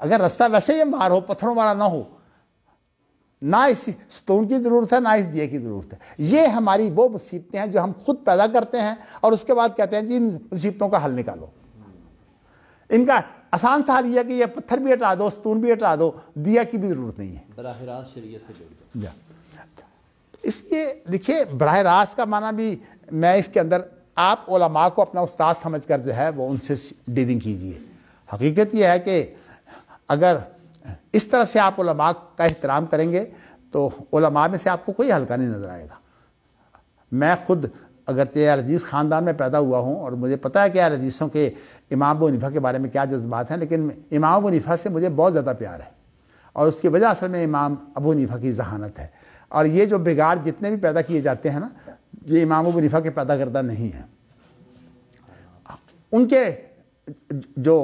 S1: अगर रास्ता वैसे ही बाहर हो पत्थरों वाला ना हो ना इस स्टोन की ज़रूरत है ना इस दिए की ज़रूरत है ये हमारी वो मुसीबतें हैं जो हम खुद पैदा करते हैं और उसके बाद कहते हैं जी इन मुसीबतों का हल निकालो इनका आसान सा हल यह कि यह पत्थर भी हटा दो स्तून भी हटा दो दिया की भी ज़रूरत नहीं है जा इसलिए देखिए बरह रास्त का माना भी मैं इसके अंदर आप ओलामा को अपना उस्ताद समझ कर जो है वो उनसे डीलिंग कीजिए हकीकत यह है कि अगर इस तरह से आप उलमा का एहतराम करेंगे तो उलमा में से आपको कोई हल्का नहीं नज़र आएगा मैं खुद अगरचे अजीज़ ख़ानदान में पैदा हुआ हूँ और मुझे पता है कि अजीज़ों के इमाम वनीफ़ा के बारे में क्या जज्बात हैं लेकिन इमाम वनीफ़ा से मुझे बहुत ज़्यादा प्यार है और उसकी वजह असल में इमाम अबू नीफ़ा की जहानत है और ये जो बिगाड़ जितने भी पैदा किए जाते हैं ना ये इमाम अबू नीफ़ा के पैदा करदा नहीं है उनके जो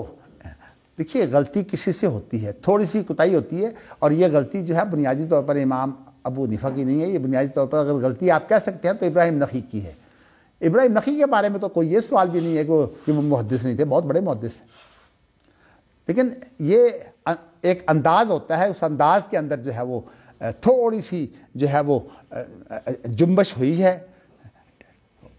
S1: देखिए गलती किसी से होती है थोड़ी सी कुताई होती है और ये गलती जो है बुनियादी तौर पर इमाम अबू निफा की नहीं है ये बुनियादी तौर पर अगर गलती आप कह सकते हैं तो इब्राहिम नखी की है इब्राहिम नकी के बारे में तो कोई ये सवाल भी नहीं है कि कि वो मुहदस नहीं थे बहुत बड़े मुहदस हैं लेकिन ये एक अंदाज़ होता है उस अंदाज़ के अंदर जो है वो थोड़ी सी जो है वो जुम्बश हुई है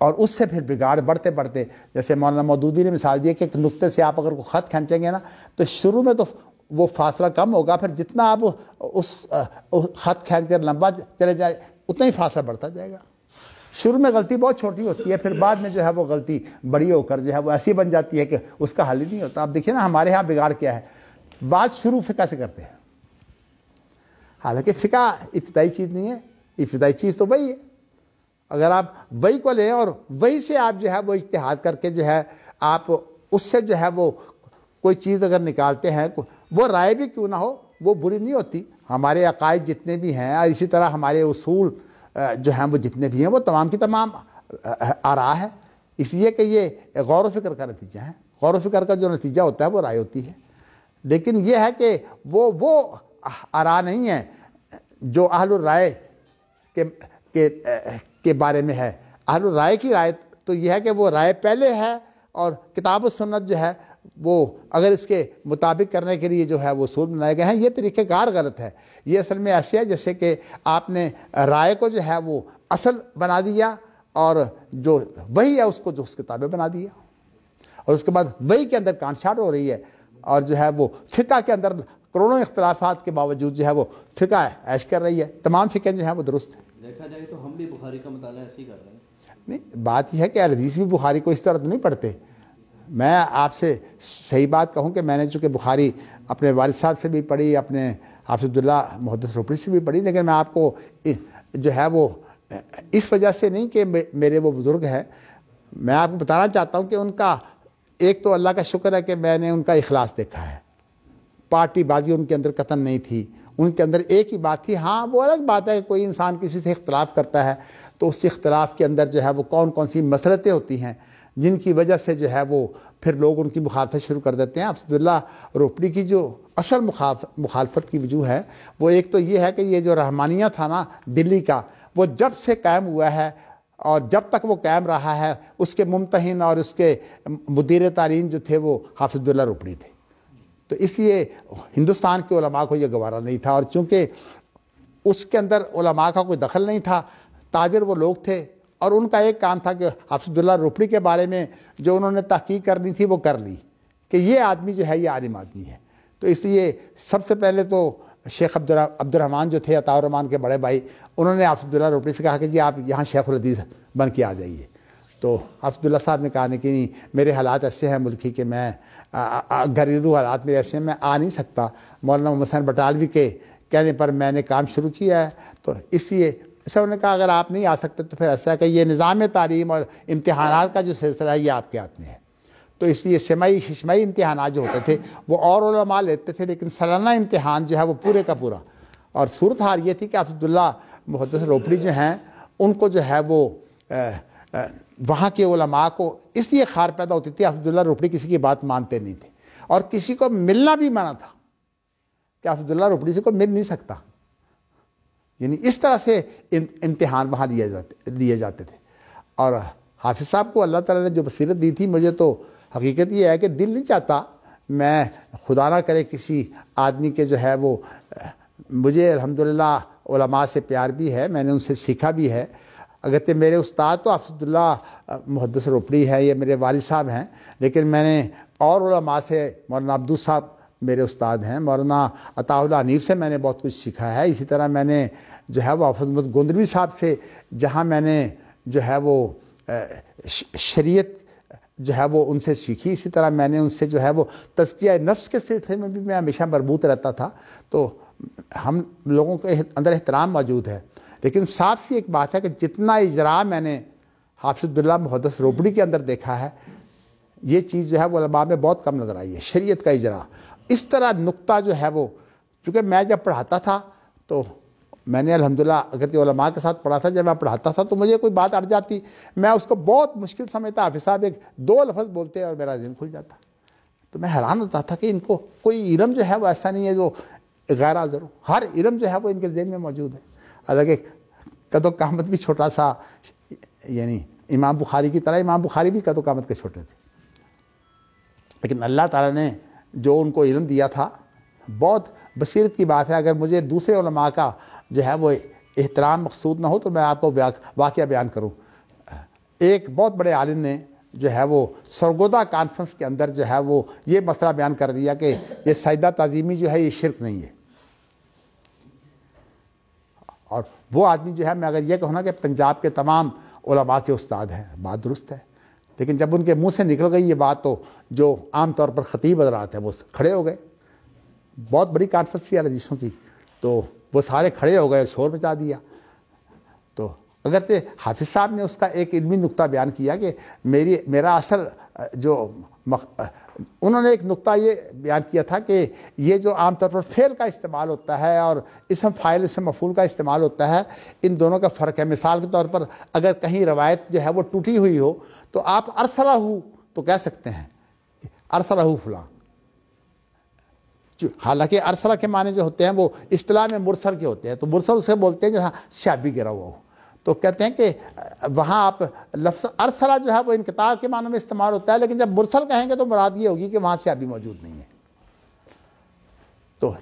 S1: और उससे फिर बिगाड़ बढ़ते बढ़ते जैसे मौलाना मदूदी ने मिसाल दी कि एक नुक्ते से आप अगर को ख़त खींचेंगे ना तो शुरू में तो वो फासला कम होगा फिर जितना आप उस, उस ख़त खींच कर लंबा चले जाए उतना ही फासला बढ़ता जाएगा शुरू में गलती बहुत छोटी होती है फिर बाद में जो है वो गलती बड़ी होकर जो है वो ऐसी बन जाती है कि उसका हल ही नहीं होता आप देखिए ना हमारे यहाँ बिगाड़ क्या है बात शुरू फिका से करते हैं हालांकि फिका इब्तदाई चीज़ नहीं है इब्तदाई चीज़ तो वही है अगर आप वही को लें और वही से आप जो है वो इश्तहाद करके जो है आप उससे जो है वो कोई चीज़ अगर निकालते हैं वो राय भी क्यों ना हो वो बुरी नहीं होती हमारे अकायद जितने भी हैं और इसी तरह हमारे उसूल जो हैं वो जितने भी हैं वो तमाम की तमाम आ रहा है इसलिए कि ये गौर फिक्र का नतीजा है गौर फिक्र का जो नतीजा होता है वो राय होती है लेकिन ये है कि वो वो आरा नहीं है जो आहल राय के, के के बारे में है अहल राय की राय तो यह है कि वो राय पहले है और किताब सुन्नत जो है वो अगर इसके मुताबिक करने के लिए जो है वो सूल बनाए गए हैं ये तरीक़ेकार गलत है ये असल में ऐसे है जैसे कि आपने राय को जो है वो असल बना दिया और जो वही है उसको जो उस किताबें बना दिया और उसके बाद वही के अंदर कांटछाट हो रही है और जो है वो फ़िका के अंदर करोड़ों इख्तलाफात के बावजूद जो है वो फ़िका ऐश कर रही है तमाम फ़िके जो है वो दुरुस्त हैं देखा जाए तो हम भी बुखारी का ऐसे ही कर रहे हैं नहीं बात यह है कि अलदीस भी बुखारी को इस तरह तो नहीं पढ़ते मैं आपसे सही बात कहूँ कि मैंने चूँकि बुखारी अपने वाल साहब से भी पढ़ी अपने हाफिजुल्ला मोहद्दस रोपड़ी से भी पढ़ी लेकिन मैं आपको जो है वो इस वजह से नहीं कि मेरे वो बुज़ुर्ग हैं मैं आपको बताना चाहता हूँ कि उनका एक तो अल्लाह का शुक्र है कि मैंने उनका इखलास देखा है पार्टीबाजी उनके अंदर कतन नहीं थी उनके अंदर एक ही बात थी हाँ वो अलग बात है कि कोई इंसान किसी से इख्तलाफ करता है तो उस इख्तलाफ के अंदर जो है वो कौन कौन सी मसरतें होती हैं जिनकी वजह से जो है वो फिर लोग उनकी मुखालफत शुरू कर देते हैं अफसदुल्ला रोपड़ी की जो असल मुखालफत की वजूह है वो एक तो ये है कि ये जो रहमानिया था ना दिल्ली का वो जब से कायम हुआ है और जब तक वो कायम रहा है उसके मुमतहन और उसके मुदीर तारीन जो थे वो हाफिजुल्ला रोपड़ी थे तो इसलिए हिंदुस्तान के उलमा को यह गवारा नहीं था और चूँकि उसके अंदर उलमा का कोई दखल नहीं था ताजर वो लोग थे और उनका एक काम था कि हफ्दुल्ला रोपड़ी के बारे में जो उन्होंने तहकीक करनी थी वो कर ली कि ये आदमी जो है ये आलिम आदमी है तो इसलिए सबसे पहले तो शेख अब्दुल अब्दुलरहमान जो थे अताउरहमान के बड़े भाई उन्होंने हफ्दुल्ला रोपड़ी से कहा कि जी आप यहाँ शेख हदीस बन के आ जाइए तो हफ्दुल्ला साहब ने कहा नहीं कि नहीं मेरे हालात ऐसे हैं मुल्की के मैं घरेलू हालात में ऐसे में आ नहीं सकता मौलाना हसैन बटालवी के कहने पर मैंने काम शुरू किया है तो इसलिए सर उन्होंने कहा अगर आप नहीं आ सकते तो फिर ऐसा है कि ये निज़ाम तालीम और इम्तहान का जो सिलसिला है ये आपके हाथ में है तो इसलिए शमाई शिशमाई इम्तहान जो होते थे वो और लेते थे लेकिन सालाना इम्तहान जो है वो पूरे का पूरा और सूरत हाल ये थी कि अब्दुल्ला मुहद्दस रोपड़ी जो हैं उनको जो है वो आ, आ, वहाँ के ओलमा को इसलिए खार पैदा होती थी अफदुल्ला रुपड़ी किसी की बात मानते नहीं थे और किसी को मिलना भी माना था कि अफदुल्ला रुपड़ी से को मिल नहीं सकता यानी इस तरह से इम्तहान वहाँ लिए जाते लिए जाते थे और हाफिज़ साहब को अल्लाह ताला ने जो बसीरत दी थी मुझे तो हकीकत यह है कि दिल नहीं चाहता मैं खुदा ना करे किसी आदमी के जो है वो मुझे अलहमदिल्ला से प्यार भी है मैंने उनसे सीखा भी है अगरचे मेरे उस्ताद तो अफसदुल्ला मुहदस रोपड़ी है ये मेरे वाल साहब हैं लेकिन मैंने और माँ से मौलाना अब्दुल साहब मेरे उस्ताद हैं मौलाना अताउल्ला अनीब से मैंने बहुत कुछ सीखा है इसी तरह मैंने जो है वो हफजमद गोंदलवी साहब से जहाँ मैंने जो है वो शरीयत जो है वो उनसे सीखी इसी तरह मैंने उनसे जो है वो तस्किया नफ्स के सिलसिले में भी मैं हमेशा मरबूत रहता था तो हम लोगों के अंदर एहतराम मौजूद है लेकिन साफ सी एक बात है कि जितना इजरा मैंने हाफिज़ुल्ला मुहदस रोबड़ी के अंदर देखा है ये चीज़ जो है वो लबा में बहुत कम नज़र आई है शरीयत का इजरा इस तरह नुक्ता जो है वो क्योंकि मैं जब पढ़ाता था तो मैंने अलहमदिल्ला अगर ओलमा के साथ पढ़ा था जब मैं पढ़ाता था तो मुझे कोई बात अड़ जाती मैं उसको बहुत मुश्किल समझता हाफि साहब एक दो लफ्ज़ बोलते और मेरा दिन खुल जाता तो मैं हैरान होता था कि इनको कोई इलम जो है वो ऐसा नहीं है जो गैर हाजिर हो हर इलम जो है वो इनके जेन में मौजूद है अलग एक कदो कामत भी छोटा सा यानी इमाम बुखारी की तरह इमाम बुखारी भी कदो कामत के छोटे थे लेकिन अल्लाह ताला ने जो उनको इल्म दिया था बहुत बसीरत की बात है अगर मुझे दूसरे उलमा का जो है वो एहतराम मकसूद ना हो तो मैं आपको वाक़ बयान करूँ एक बहुत बड़े आलिम ने जो है वो सरगोदा कॉन्फ्रेंस के अंदर जो है वो ये मसला बयान कर दिया कि ये सजदा तज़ीमी जो है ये शिरक नहीं है और वो आदमी जो है मैं अगर ये कहूँ ना कि पंजाब के तमाम ओलमा के उस्ताद हैं बात दुरुस्त है लेकिन जब उनके मुंह से निकल गई ये बात तो जो आम तौर पर ख़तीब हजरात हैं वो खड़े हो गए बहुत बड़ी कॉन्फ्रेंस थी रजिशों की तो वो सारे खड़े हो गए शोर मचा दिया तो कहते हाफिज़ साहब ने उसका एक इलमी नुकता बयान किया कि मेरी मेरा असल जो मक, उन्होंने एक नुकता ये बयान किया था कि ये जो आमतौर पर फेल का इस्तेमाल होता है और इसम फ़ाइल इसम मफूल का इस्तेमाल होता है इन दोनों का फ़र्क है मिसाल के तौर पर अगर कहीं रवायत जो है वो टूटी हुई हो तो आप अरसला हु तो कह सकते हैं अरसला हु फलां हालांकि अरसला के माने जो होते हैं वो इस्तलाह में मुरसर के होते हैं तो मुरसर उसे बोलते हैं जहाँ स्याबी गिरा हुआ हो तो कहते हैं कि वहाँ आप लफ्स अरसला जो है वो इनकताब के मानों में इस्तेमाल होता है लेकिन जब मुरसल कहेंगे तो मुराद ये होगी कि वहाँ से अभी मौजूद नहीं है तो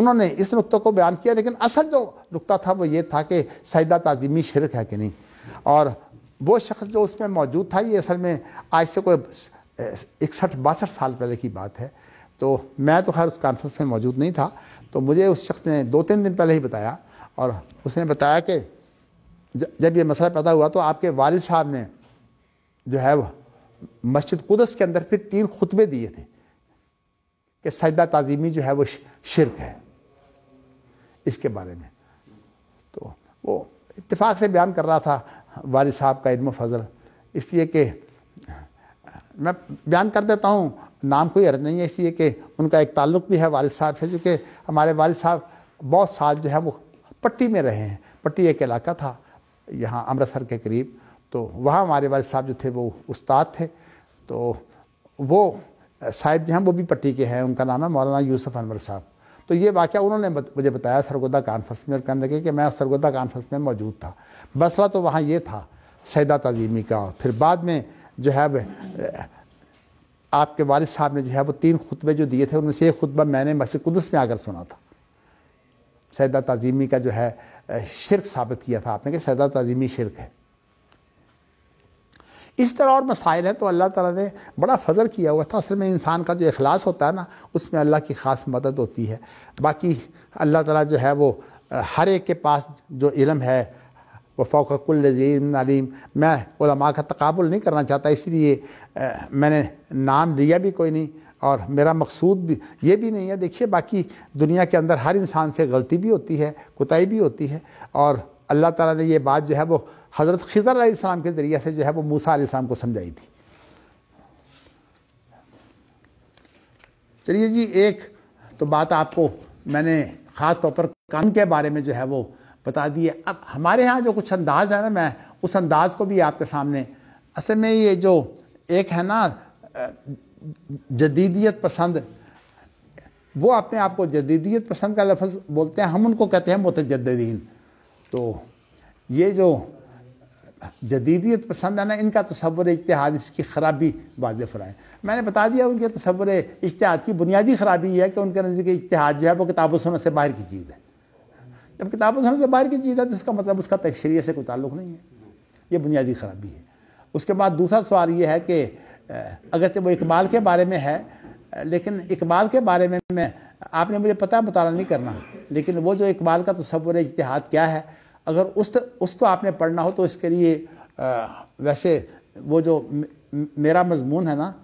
S1: उन्होंने इस नुक़े को बयान किया लेकिन असल जो नुकता था वो ये था कि सजदा तज़ीमी शिरक है कि नहीं और वो शख्स जो उसमें मौजूद था ये असल में आज से कोई इकसठ बासठ साल पहले की बात है तो मैं तो खैर उस कॉन्फ्रेंस में मौजूद नहीं था तो मुझे उस शख्स ने दो तीन दिन पहले ही बताया और उसने बताया कि जब ये मसला पैदा हुआ तो आपके वाल साहब ने जो है वह मस्जिद कुदस के अंदर फिर तीन खुतबे दिए थे कि सजदा तज़ीमी जो है वो शिरक है इसके बारे में तो वो इतफाक़ से बयान कर रहा था वाल साहब का इल्म फजल इसलिए कि मैं बयान कर देता हूँ नाम कोई अर्ज नहीं है इसलिए कि उनका एक ताल्लुक भी है वाल साहब से चूँकि हमारे वाल साहब बहुत साल जो है वो पट्टी में रहे हैं पट्टी एक इलाका था यहाँ अमृतसर के करीब तो वहाँ हमारे वाल साहब जो थे वो उस्ताद थे तो वो साहिब जो हैं वो भी पट्टी के हैं उनका नाम है मौलाना यूसुफ अनवर साहब तो ये वाक़ उन्होंने मुझे बताया सरगोदा कॉन्फ्रेंस में और कहने लगे कि मैं सरगोदा कानफ्रेंस में मौजूद था मसला तो वहाँ ये था सैदा तजीमी का फिर बाद में जो है आपके वालिद साहब ने जो है वो तीन खुतबे जो दिए थे उनमें से एक खुतबा मैंने मस्जिद कुदस में आकर सुना था सैदा तजीमी का जो है शिरक साबित किया था आपने कि सदा तजीमी शिरक है इस तरह और मसाइल हैं तो अल्लाह ताला ने बड़ा फ़जल किया हुआ था असल में इंसान का जो अखलास होता है ना उसमें अल्लाह की ख़ास मदद होती है बाकी अल्लाह ताला जो है वो हर एक के पास जो इलम है व फ़ौकुल्लम अलीम मैं उलमा का तकबुल नहीं करना चाहता इसलिए मैंने नाम लिया भी कोई नहीं और मेरा मकसूद भी ये भी नहीं है देखिए बाकी दुनिया के अंदर हर इंसान से गलती भी होती है कुताही भी होती है और अल्लाह ताला ने ये बात जो है वो हज़रत खज़र इस्लाम के ज़रिए से जो है वो मूसा इस्लाम को समझाई थी चलिए जी एक तो बात आपको मैंने ख़ास तौर पर कान के बारे में जो है वो बता दी है अब हमारे यहाँ जो कुछ अंदाज है ना मैं उस अंदाज को भी आपके सामने असल में ये जो एक है ना जदीदियत पसंद वो अपने आप को जदीदियत पसंद का लफ्ज़ बोलते हैं हम उनको कहते हैं मुतजदीन तो ये जो जदीदियत पसंद है ना इनका तस्वर इश्तहाद इसकी ख़राबी वाद फराए मैंने बता दिया उनके तस्वर इश्तहाद की बुनियादी ख़राबी है कि उनके नज़दीक इश्तहाद जो है वो किताब सुनने से बाहर की चीज़ है जब किताब सुनने से बाहर की चीज़ है तो इसका मतलब उसका तशरी से कोई ताल्लुक नहीं है ये बुनियादी ख़राबी है उसके बाद दूसरा सवाल ये है कि अगरचे वो इकबाल के बारे में है लेकिन इकबाल के बारे में मैं आपने मुझे पता मुताला नहीं करना लेकिन वो जो इकबाल का तस्वर इतिहाद क्या है अगर उस उसको तो आपने पढ़ना हो तो इसके लिए वैसे वो जो मेरा मजमून है ना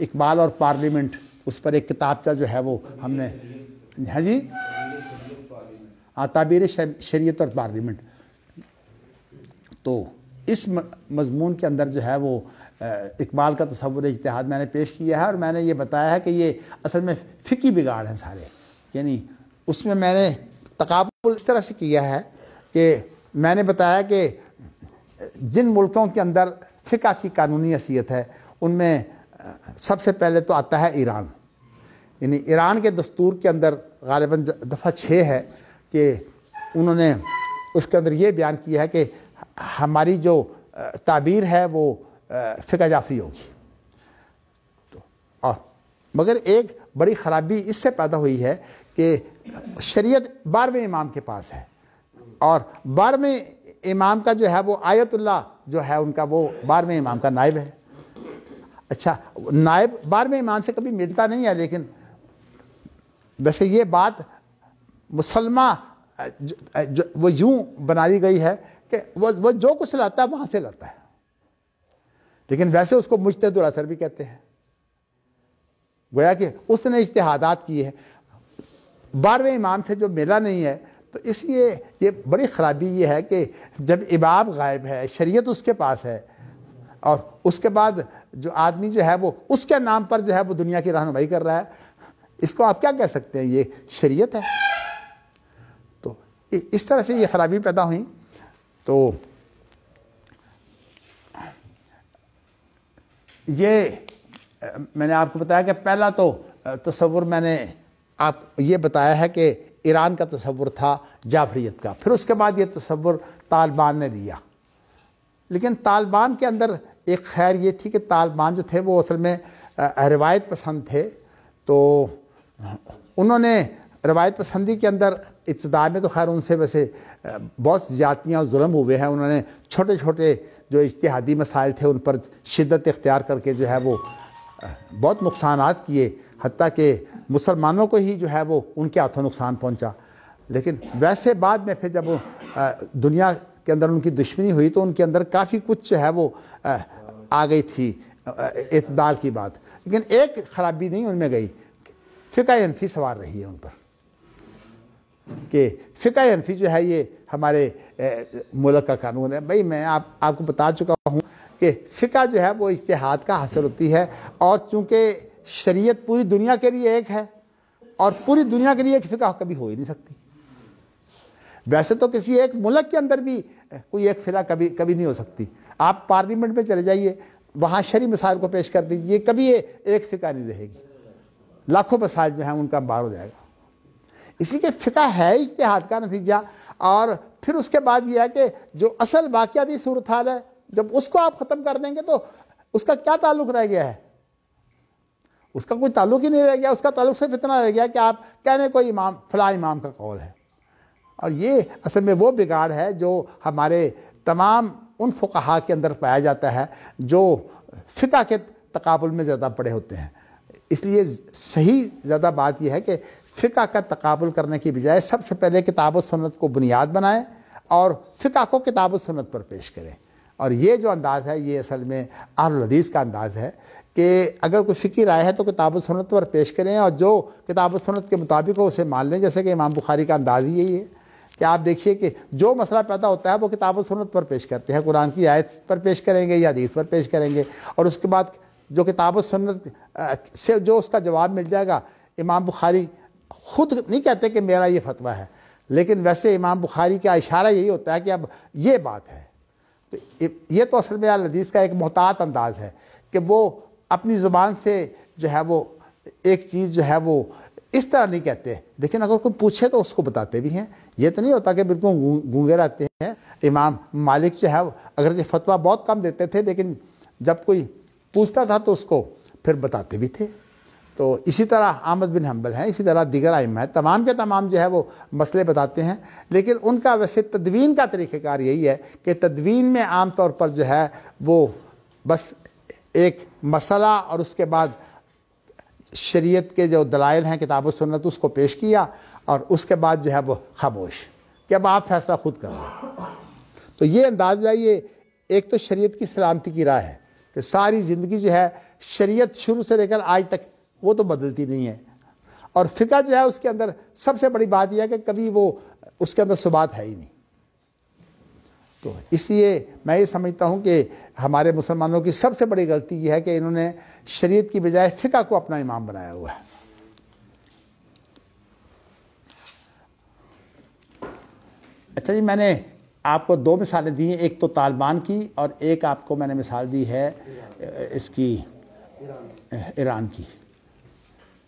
S1: इकबाल और पार्लियामेंट उस पर एक किताबचा जो है वो हमने हाँ जी हाँ ताबीर शरीत और पार्लियामेंट तो इस मजमून के अंदर जो है वो इकबाल का तस्वुर इतिहाद मैंने पेश किया है और मैंने ये बताया है कि ये असल में फ़िकी बिगाड़ हैं सारे यानी उसमें मैंने तकाबुल इस तरह से किया है कि मैंने बताया कि जिन मुल्कों के अंदर फ़िका की कानूनी हैसियत है उनमें सबसे पहले तो आता है ईरान यानी ईरान के दस्तूर के अंदर गालिबा दफ़ा छः है कि उन्होंने उसके अंदर ये बयान किया है कि हमारी जो ताबीर है वो फिका जाफरी होगी तो और मगर एक बड़ी ख़राबी इससे पैदा हुई है कि शरीयत बारहवें इमाम के पास है और बारहवें इमाम का जो है वो आयतुल्ला जो है उनका वो बारहवें इमाम का नायब है अच्छा नायब बारहवें इमाम से कभी मिलता नहीं है लेकिन वैसे ये बात मुसलमा जो, जो, वो यूं बना दी गई है कि वो वो जो कुछ लाता है वहाँ से लाता है लेकिन वैसे उसको मुश्तद असर भी कहते हैं गोया कि उसने इश्तहादात किए हैं बारहवें इमाम से जो मिला नहीं है तो इसलिए ये बड़ी ख़राबी ये है कि जब इमाम गायब है शरीयत उसके पास है और उसके बाद जो आदमी जो है वो उसके नाम पर जो है वो दुनिया की रहनुमाई कर रहा है इसको आप क्या कह सकते हैं ये शरीयत है तो इस तरह से ये ख़राबी पैदा हुई तो ये मैंने आपको बताया कि पहला तो तस्वुर मैंने आप ये बताया है कि ईरान का तस्वुर था जाफरीत का फिर उसके बाद ये तस्वुर तालिबान ने लिया लेकिन तालिबान के अंदर एक खैर ये थी कि तालिबान जो थे वो असल में रवायत पसंद थे तो उन्होंने रवायत पसंदी के अंदर इब्तदा में तो खैर उनसे वैसे बहुत ज्यादतियाँ और हुए हैं उन्होंने छोटे छोटे जो इश्तहादी मसाइल थे उन पर शिदत इख्तियार करके जो है वो बहुत नुकसान किए हती कि मुसलमानों को ही जो है वो उनके हाथों नुकसान पहुँचा लेकिन वैसे बाद में फिर जब दुनिया के अंदर उनकी दुश्मनी हुई तो उनके अंदर काफ़ी कुछ जो है वो आ गई थी इतदाल की बात लेकिन एक खराबी नहीं उनमें गई फ़िका अनफी सवार रही है उन पर कि फ़िका अनफी जो है ये हमारे मुल्क का कानून है भाई मैं आप आपको बता चुका हूँ कि फ़िका जो है वो इश्तहाद का हासिल होती है और चूँकि शरीयत पूरी दुनिया के लिए एक है और पूरी दुनिया के लिए एक फ़िका कभी हो ही नहीं सकती वैसे तो किसी एक मुल्क के अंदर भी कोई एक फिका कभी कभी नहीं हो सकती आप पार्लियामेंट में चले जाइए वहाँ शरी मसाइल को पेश कर दीजिए कभी ये एक फ़िका नहीं रहेगी लाखों मसाइल जो हैं उनका बाहर हो जाएगा इसी के फ़िका है इश्तहाद का नतीजा और फिर उसके बाद यह है कि जो असल बाकियाती सूरत हाल है जब उसको आप ख़त्म कर देंगे तो उसका क्या ताल्लुक रह गया है उसका कोई ताल्लुक ही नहीं रह गया उसका ताल्लुक सिर्फ इतना रह गया कि आप कहने कोई इमाम फला इमाम का कौल है और ये असल में वो बिगाड़ है जो हमारे तमाम उन फुकाहा के अंदर पाया जाता है जो फ़िका के तकाबुल में ज़्यादा पड़े होते हैं इसलिए सही ज़्यादा बात यह है कि फ़िका का तकबुल करने की बजाय सबसे पहले किताब सुनत को बुनियाद बनाएँ और फ़िका को किताब सुनत पर पेश करें और ये जो अंदाज़ है ये असल में आरदीस का अंदाज़ है कि अगर कोई फ़िकी राय है तो किताब सुनत पर पेश करें और जो किताब सुनत के मुताबिक हो उसे मान लें जैसे कि इमाम बुखारी का अंदाज़ ही यही है कि आप देखिए कि जो मसला पैदा होता है वो किताब सुनत पर पेश करते हैं कुरान की आयत पर पेश करेंगे या हदीस पर पेश करेंगे और उसके बाद जो किताब सुनत से जो उसका जवाब मिल जाएगा इमाम बुखारी खुद नहीं कहते कि मेरा ये फतवा है लेकिन वैसे इमाम बुखारी का इशारा यही होता है कि अब ये बात है तो ये तो असल में लदीस का एक मोहतात अंदाज है कि वो अपनी ज़ुबान से जो है वो एक चीज़ जो है वो इस तरह नहीं कहते लेकिन अगर कोई पूछे तो उसको बताते भी हैं ये तो नहीं होता कि बिल्कुल गूंगे रहते हैं इमाम मालिक जो है अगर ये फतवा बहुत कम देते थे लेकिन जब कोई पूछता था तो उसको फिर बताते भी थे तो इसी तरह आमद बिन हम्बल हैं इसी तरह दिगर आइम है तमाम के तमाम जो है वो मसले बताते हैं लेकिन उनका वैसे तदवीन का तरीक़ार यही है कि तदवीन में आम तौर पर जो है वो बस एक मसला और उसके बाद शरीयत के जो दलाइल हैं किताब सुन्नत उसको पेश किया और उसके बाद जो है वो खामोश कि अब आप फैसला खुद कर लें तो ये अंदाज है ये एक तो शरीयत की सलामती की राह है कि सारी ज़िंदगी जो है शरीयत शुरू से लेकर आज तक वो तो बदलती नहीं है और फ़िका जो है उसके अंदर सबसे बड़ी बात यह है कि कभी वो उसके अंदर सुबात है ही नहीं तो इसलिए मैं ये समझता हूँ कि हमारे मुसलमानों की सबसे बड़ी गलती यह है कि इन्होंने शरीयत की बजाय फ़िका को अपना इमाम बनाया हुआ है अच्छा जी मैंने आपको दो मिसालें दी हैं एक तो तालिबान की और एक आपको मैंने मिसाल दी है इसकी ईरान की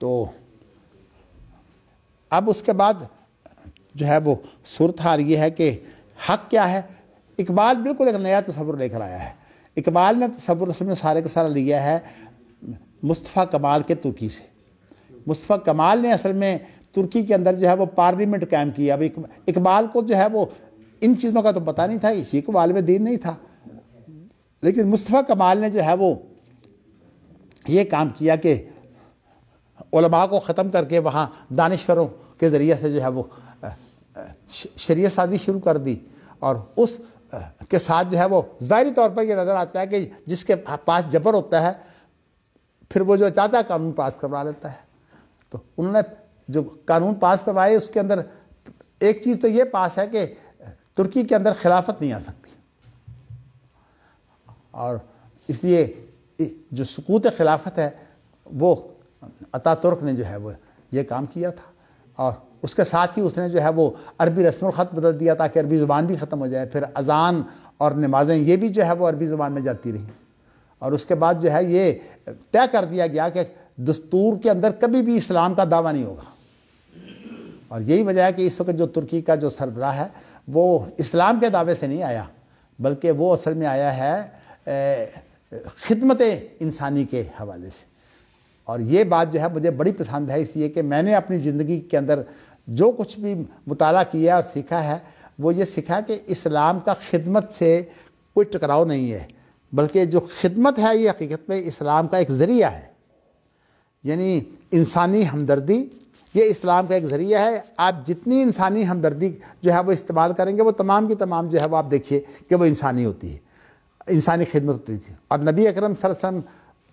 S1: तो अब उसके बाद जो है वो सूरतहाल ये है कि हक क्या है इकबाल बिल्कुल एक नया तस्वुर लेकर आया है इकबाल ने तस्वुर उसमें सारे का सारा लिया है मुस्तफ़ा कमाल के तुर्की से मुस्तफ़ा कमाल ने असल में तुर्की के अंदर जो है वो पार्लियामेंट कायम किया अब इकबाल को जो है वो इन चीज़ों का तो पता नहीं था इसी को वालब दीन नहीं था लेकिन मुस्तफ़ा कमाल ने जो है वो ये काम किया कि को ख़त्म करके वहाँ दानश्वरों के ज़रिए से जो है वो शरीय साजी शुरू कर दी और उस के साथ जो है वो ज़ाहरी तौर पर ये नज़र आता है कि जिसके पास जबर होता है फिर वो जो चाहता है कानून पास करवा लेता है तो उन्होंने जो कानून पास करवाए उसके अंदर एक चीज़ तो ये पास है कि तुर्की के अंदर खिलाफत नहीं आ सकती और इसलिए जो सकूत खिलाफत है वो अतातुर्क ने जो है वो ये काम किया था और उसके साथ ही उसने जो है वो अरबी रस्म ख़त बदल दिया ताकि अरबी ज़ुबान भी ख़त्म हो जाए फिर अजान और नमाजें ये भी जो है वो अरबी ज़ुबान में जाती रहीं और उसके बाद जो है ये तय कर दिया गया कि दस्तूर के अंदर कभी भी इस्लाम का दावा नहीं होगा और यही वजह है कि इस वक्त जो तुर्की का जो सरबराह है वो इस्लाम के दावे से नहीं आया बल्कि वो असल में आया है खिदमत इंसानी के हवाले से और ये बात जो है मुझे बड़ी पसंद है इसलिए कि मैंने अपनी ज़िंदगी के अंदर जो कुछ भी मुताल किया और सीखा है वो ये सीखा कि इस्लाम का खिदमत से कोई टकराव नहीं है बल्कि जो खिदमत है ये हकीकत में इस्लाम का एक ज़रिया है यानी इंसानी हमदर्दी ये इस्लाम का एक ज़रिया है आप जितनी इंसानी हमदर्दी जो है वो इस्तेमाल करेंगे वो तमाम की तमाम जो है वो आप देखिए कि वो इंसानी होती है इंसानी खिदमत होती थी और नबी अक्रम सरसम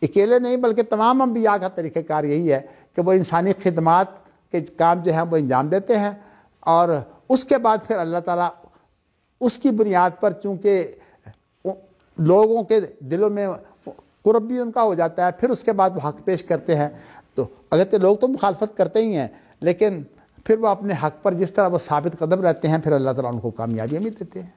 S1: अकेले नहीं बल्कि तमाम अम्बिया का तरीक़ार यही है कि वो इंसानी खदमात के काम जो है वो अंजाम देते हैं और उसके बाद फिर अल्लाह ताला उसकी बुनियाद पर चूँकि लोगों के दिलों में कुरब भी उनका हो जाता है फिर उसके बाद वो हक पेश करते हैं तो तो लोग तो मुखालफत करते ही हैं लेकिन फिर वो अपने हक पर जिस तरह वो साबित कदम रहते हैं फिर अल्लाह ताला उनको कामयाबियाँ भी देते हैं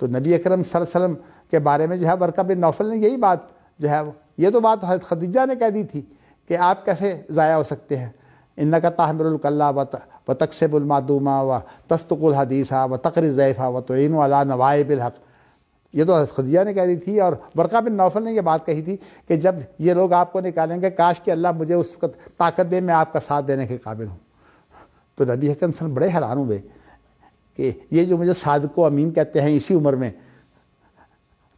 S1: तो नबी अकरम सल्लल्लाहु अलैहि वसल्लम के बारे में जो है वर्का बिन नौफल ने यही बात जो है ये तो बात हजरत खदीजा ने कह दी थी कि आप कैसे ज़ाया हो सकते हैं इन का ताहमरकल्ला व तकसबुलमादूमा व तस्तकुल हदीसा व तकर ज़ैफ़ा व तोन वाला नवायबिलहक ये तो खदिया ने कह दी थी और बरका बिन नौफल ने यह बात कही थी कि जब ये लोग आपको निकालेंगे काश कि अल्लाह मुझे उस वक्त ताकत दे मैं आपका साथ देने के काबिल हूँ तो नबी हकन बड़े हैरान हुए कि ये जो मुझे सादको अमीन कहते हैं इसी उम्र में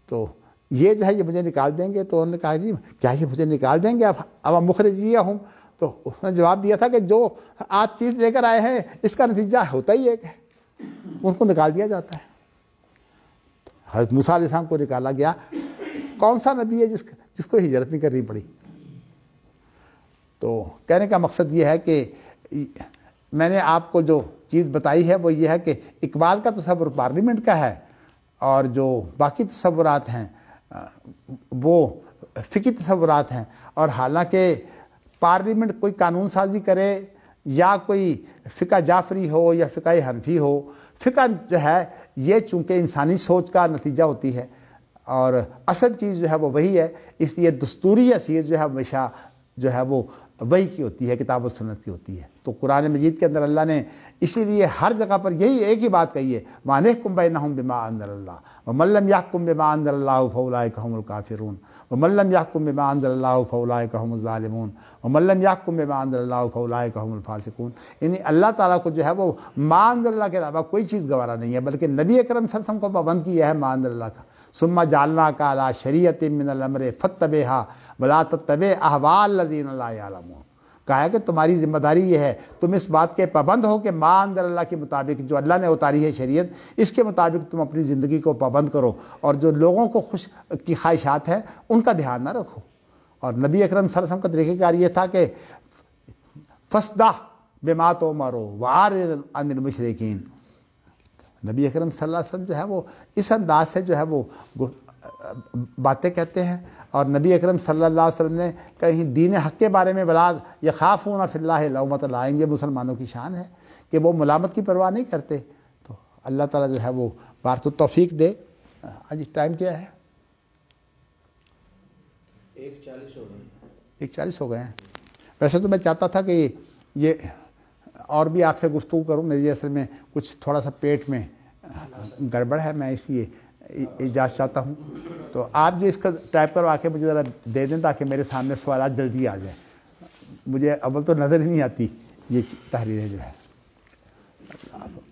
S1: तो ये जो है ये मुझे निकाल देंगे तो उन्होंने कहा जी क्या ये मुझे निकाल देंगे अब अब मुखरजिया हूँ तो उसने जवाब दिया था कि जो आप चीज़ लेकर आए हैं इसका नतीजा होता ही एक है उनको निकाल दिया जाता है हजरत मूसा को निकाला गया कौन सा नबी है जिस जिसको हिजरत नहीं करनी पड़ी तो कहने का मकसद ये है कि मैंने आपको जो चीज़ बताई है वो ये है कि इकबाल का तस्वर पार्लियामेंट का है और जो बाकी तस्वुरात हैं वो फ़िकी तस्वरत हैं और हालांकि पार्लियामेंट कोई कानून साजी करे या कोई फ़िका जाफरी हो या फ़िका हनफी हो फ़िका जो है ये चूँकि इंसानी सोच का नतीजा होती है और असल चीज़ जो है वो वही है इसलिए दस्तूरी असीर जो है हमेशा जो है वो वही की होती है किताब व सनत की होती है तो कुरान मजीद के अंदर अल्लाह ने इसीलिए हर जगह पर यही एक ही बात कही है वानह कुम्बे नाहम बिमा अंदर अल्लाह व मल्लम या याकुम बिमा अंदर अल्लाह फ़ौलाए कहमुल काफिरून व मल्लम या याकुम बिमा अंदर अल्लाह फ़ौलाए कहमुल ालिमून व मल्लम या याकुम बिमा अंदर अल्लाह फ़ौलाए कहमुल फासिकून यानी अल्लाह ताला को जो है वो माँ अंदर अल्लाह के अलावा कोई चीज़ गवारा नहीं है बल्कि नबी अक्रम सलसम को पाबंद किया है माँ अंदर अल्लाह का सुम्मा जालना का अला शरीत मिनमर फ़तबेहा भला तब अहवाल लजीन लाम कहा है कि तुम्हारी जिम्मेदारी ये है तुम इस बात के पाबंद हो कि माँ अंदर अल्लाह के मुताबिक जो अल्लाह ने उतारी है शरीयत इसके मुताबिक तुम अपनी ज़िंदगी को पाबंद करो और जो लोगों को खुश की ख्वाहिशात हैं उनका ध्यान ना रखो और नबी अकरम वसल्लम का तरीक़ेकार ये था कि फसदा बेमा तो मारो वार नबी अक्रम सल्लल्लाहु जो है वो इस अंदाज से जो है वो बातें कहते हैं और नबी अकरम सल्लल्लाहु अलैहि वसल्लम ने कहीं दीन हक के बारे में बला ये खाफ होना फिल्ला लवमत लाएंगे मुसलमानों की शान है कि वो मलामत की परवाह नहीं करते तो अल्लाह ताला जो है वो तो तोफ़ीक दे आज टाइम क्या है एक चालीस हो गए एक चालीस हो गए हैं वैसे तो मैं चाहता था कि ये और भी आपसे गुफ्तु करूँ मेरी असल में कुछ थोड़ा सा पेट में गड़बड़ है मैं इसलिए इजाज़ चाहता हूँ तो आप जो इसका टाइप करवा के मुझे ज़रा दे दें ताकि मेरे सामने सवाल जल्दी आ जाए मुझे अव्वल तो नज़र ही नहीं आती ये तहरीरें जो है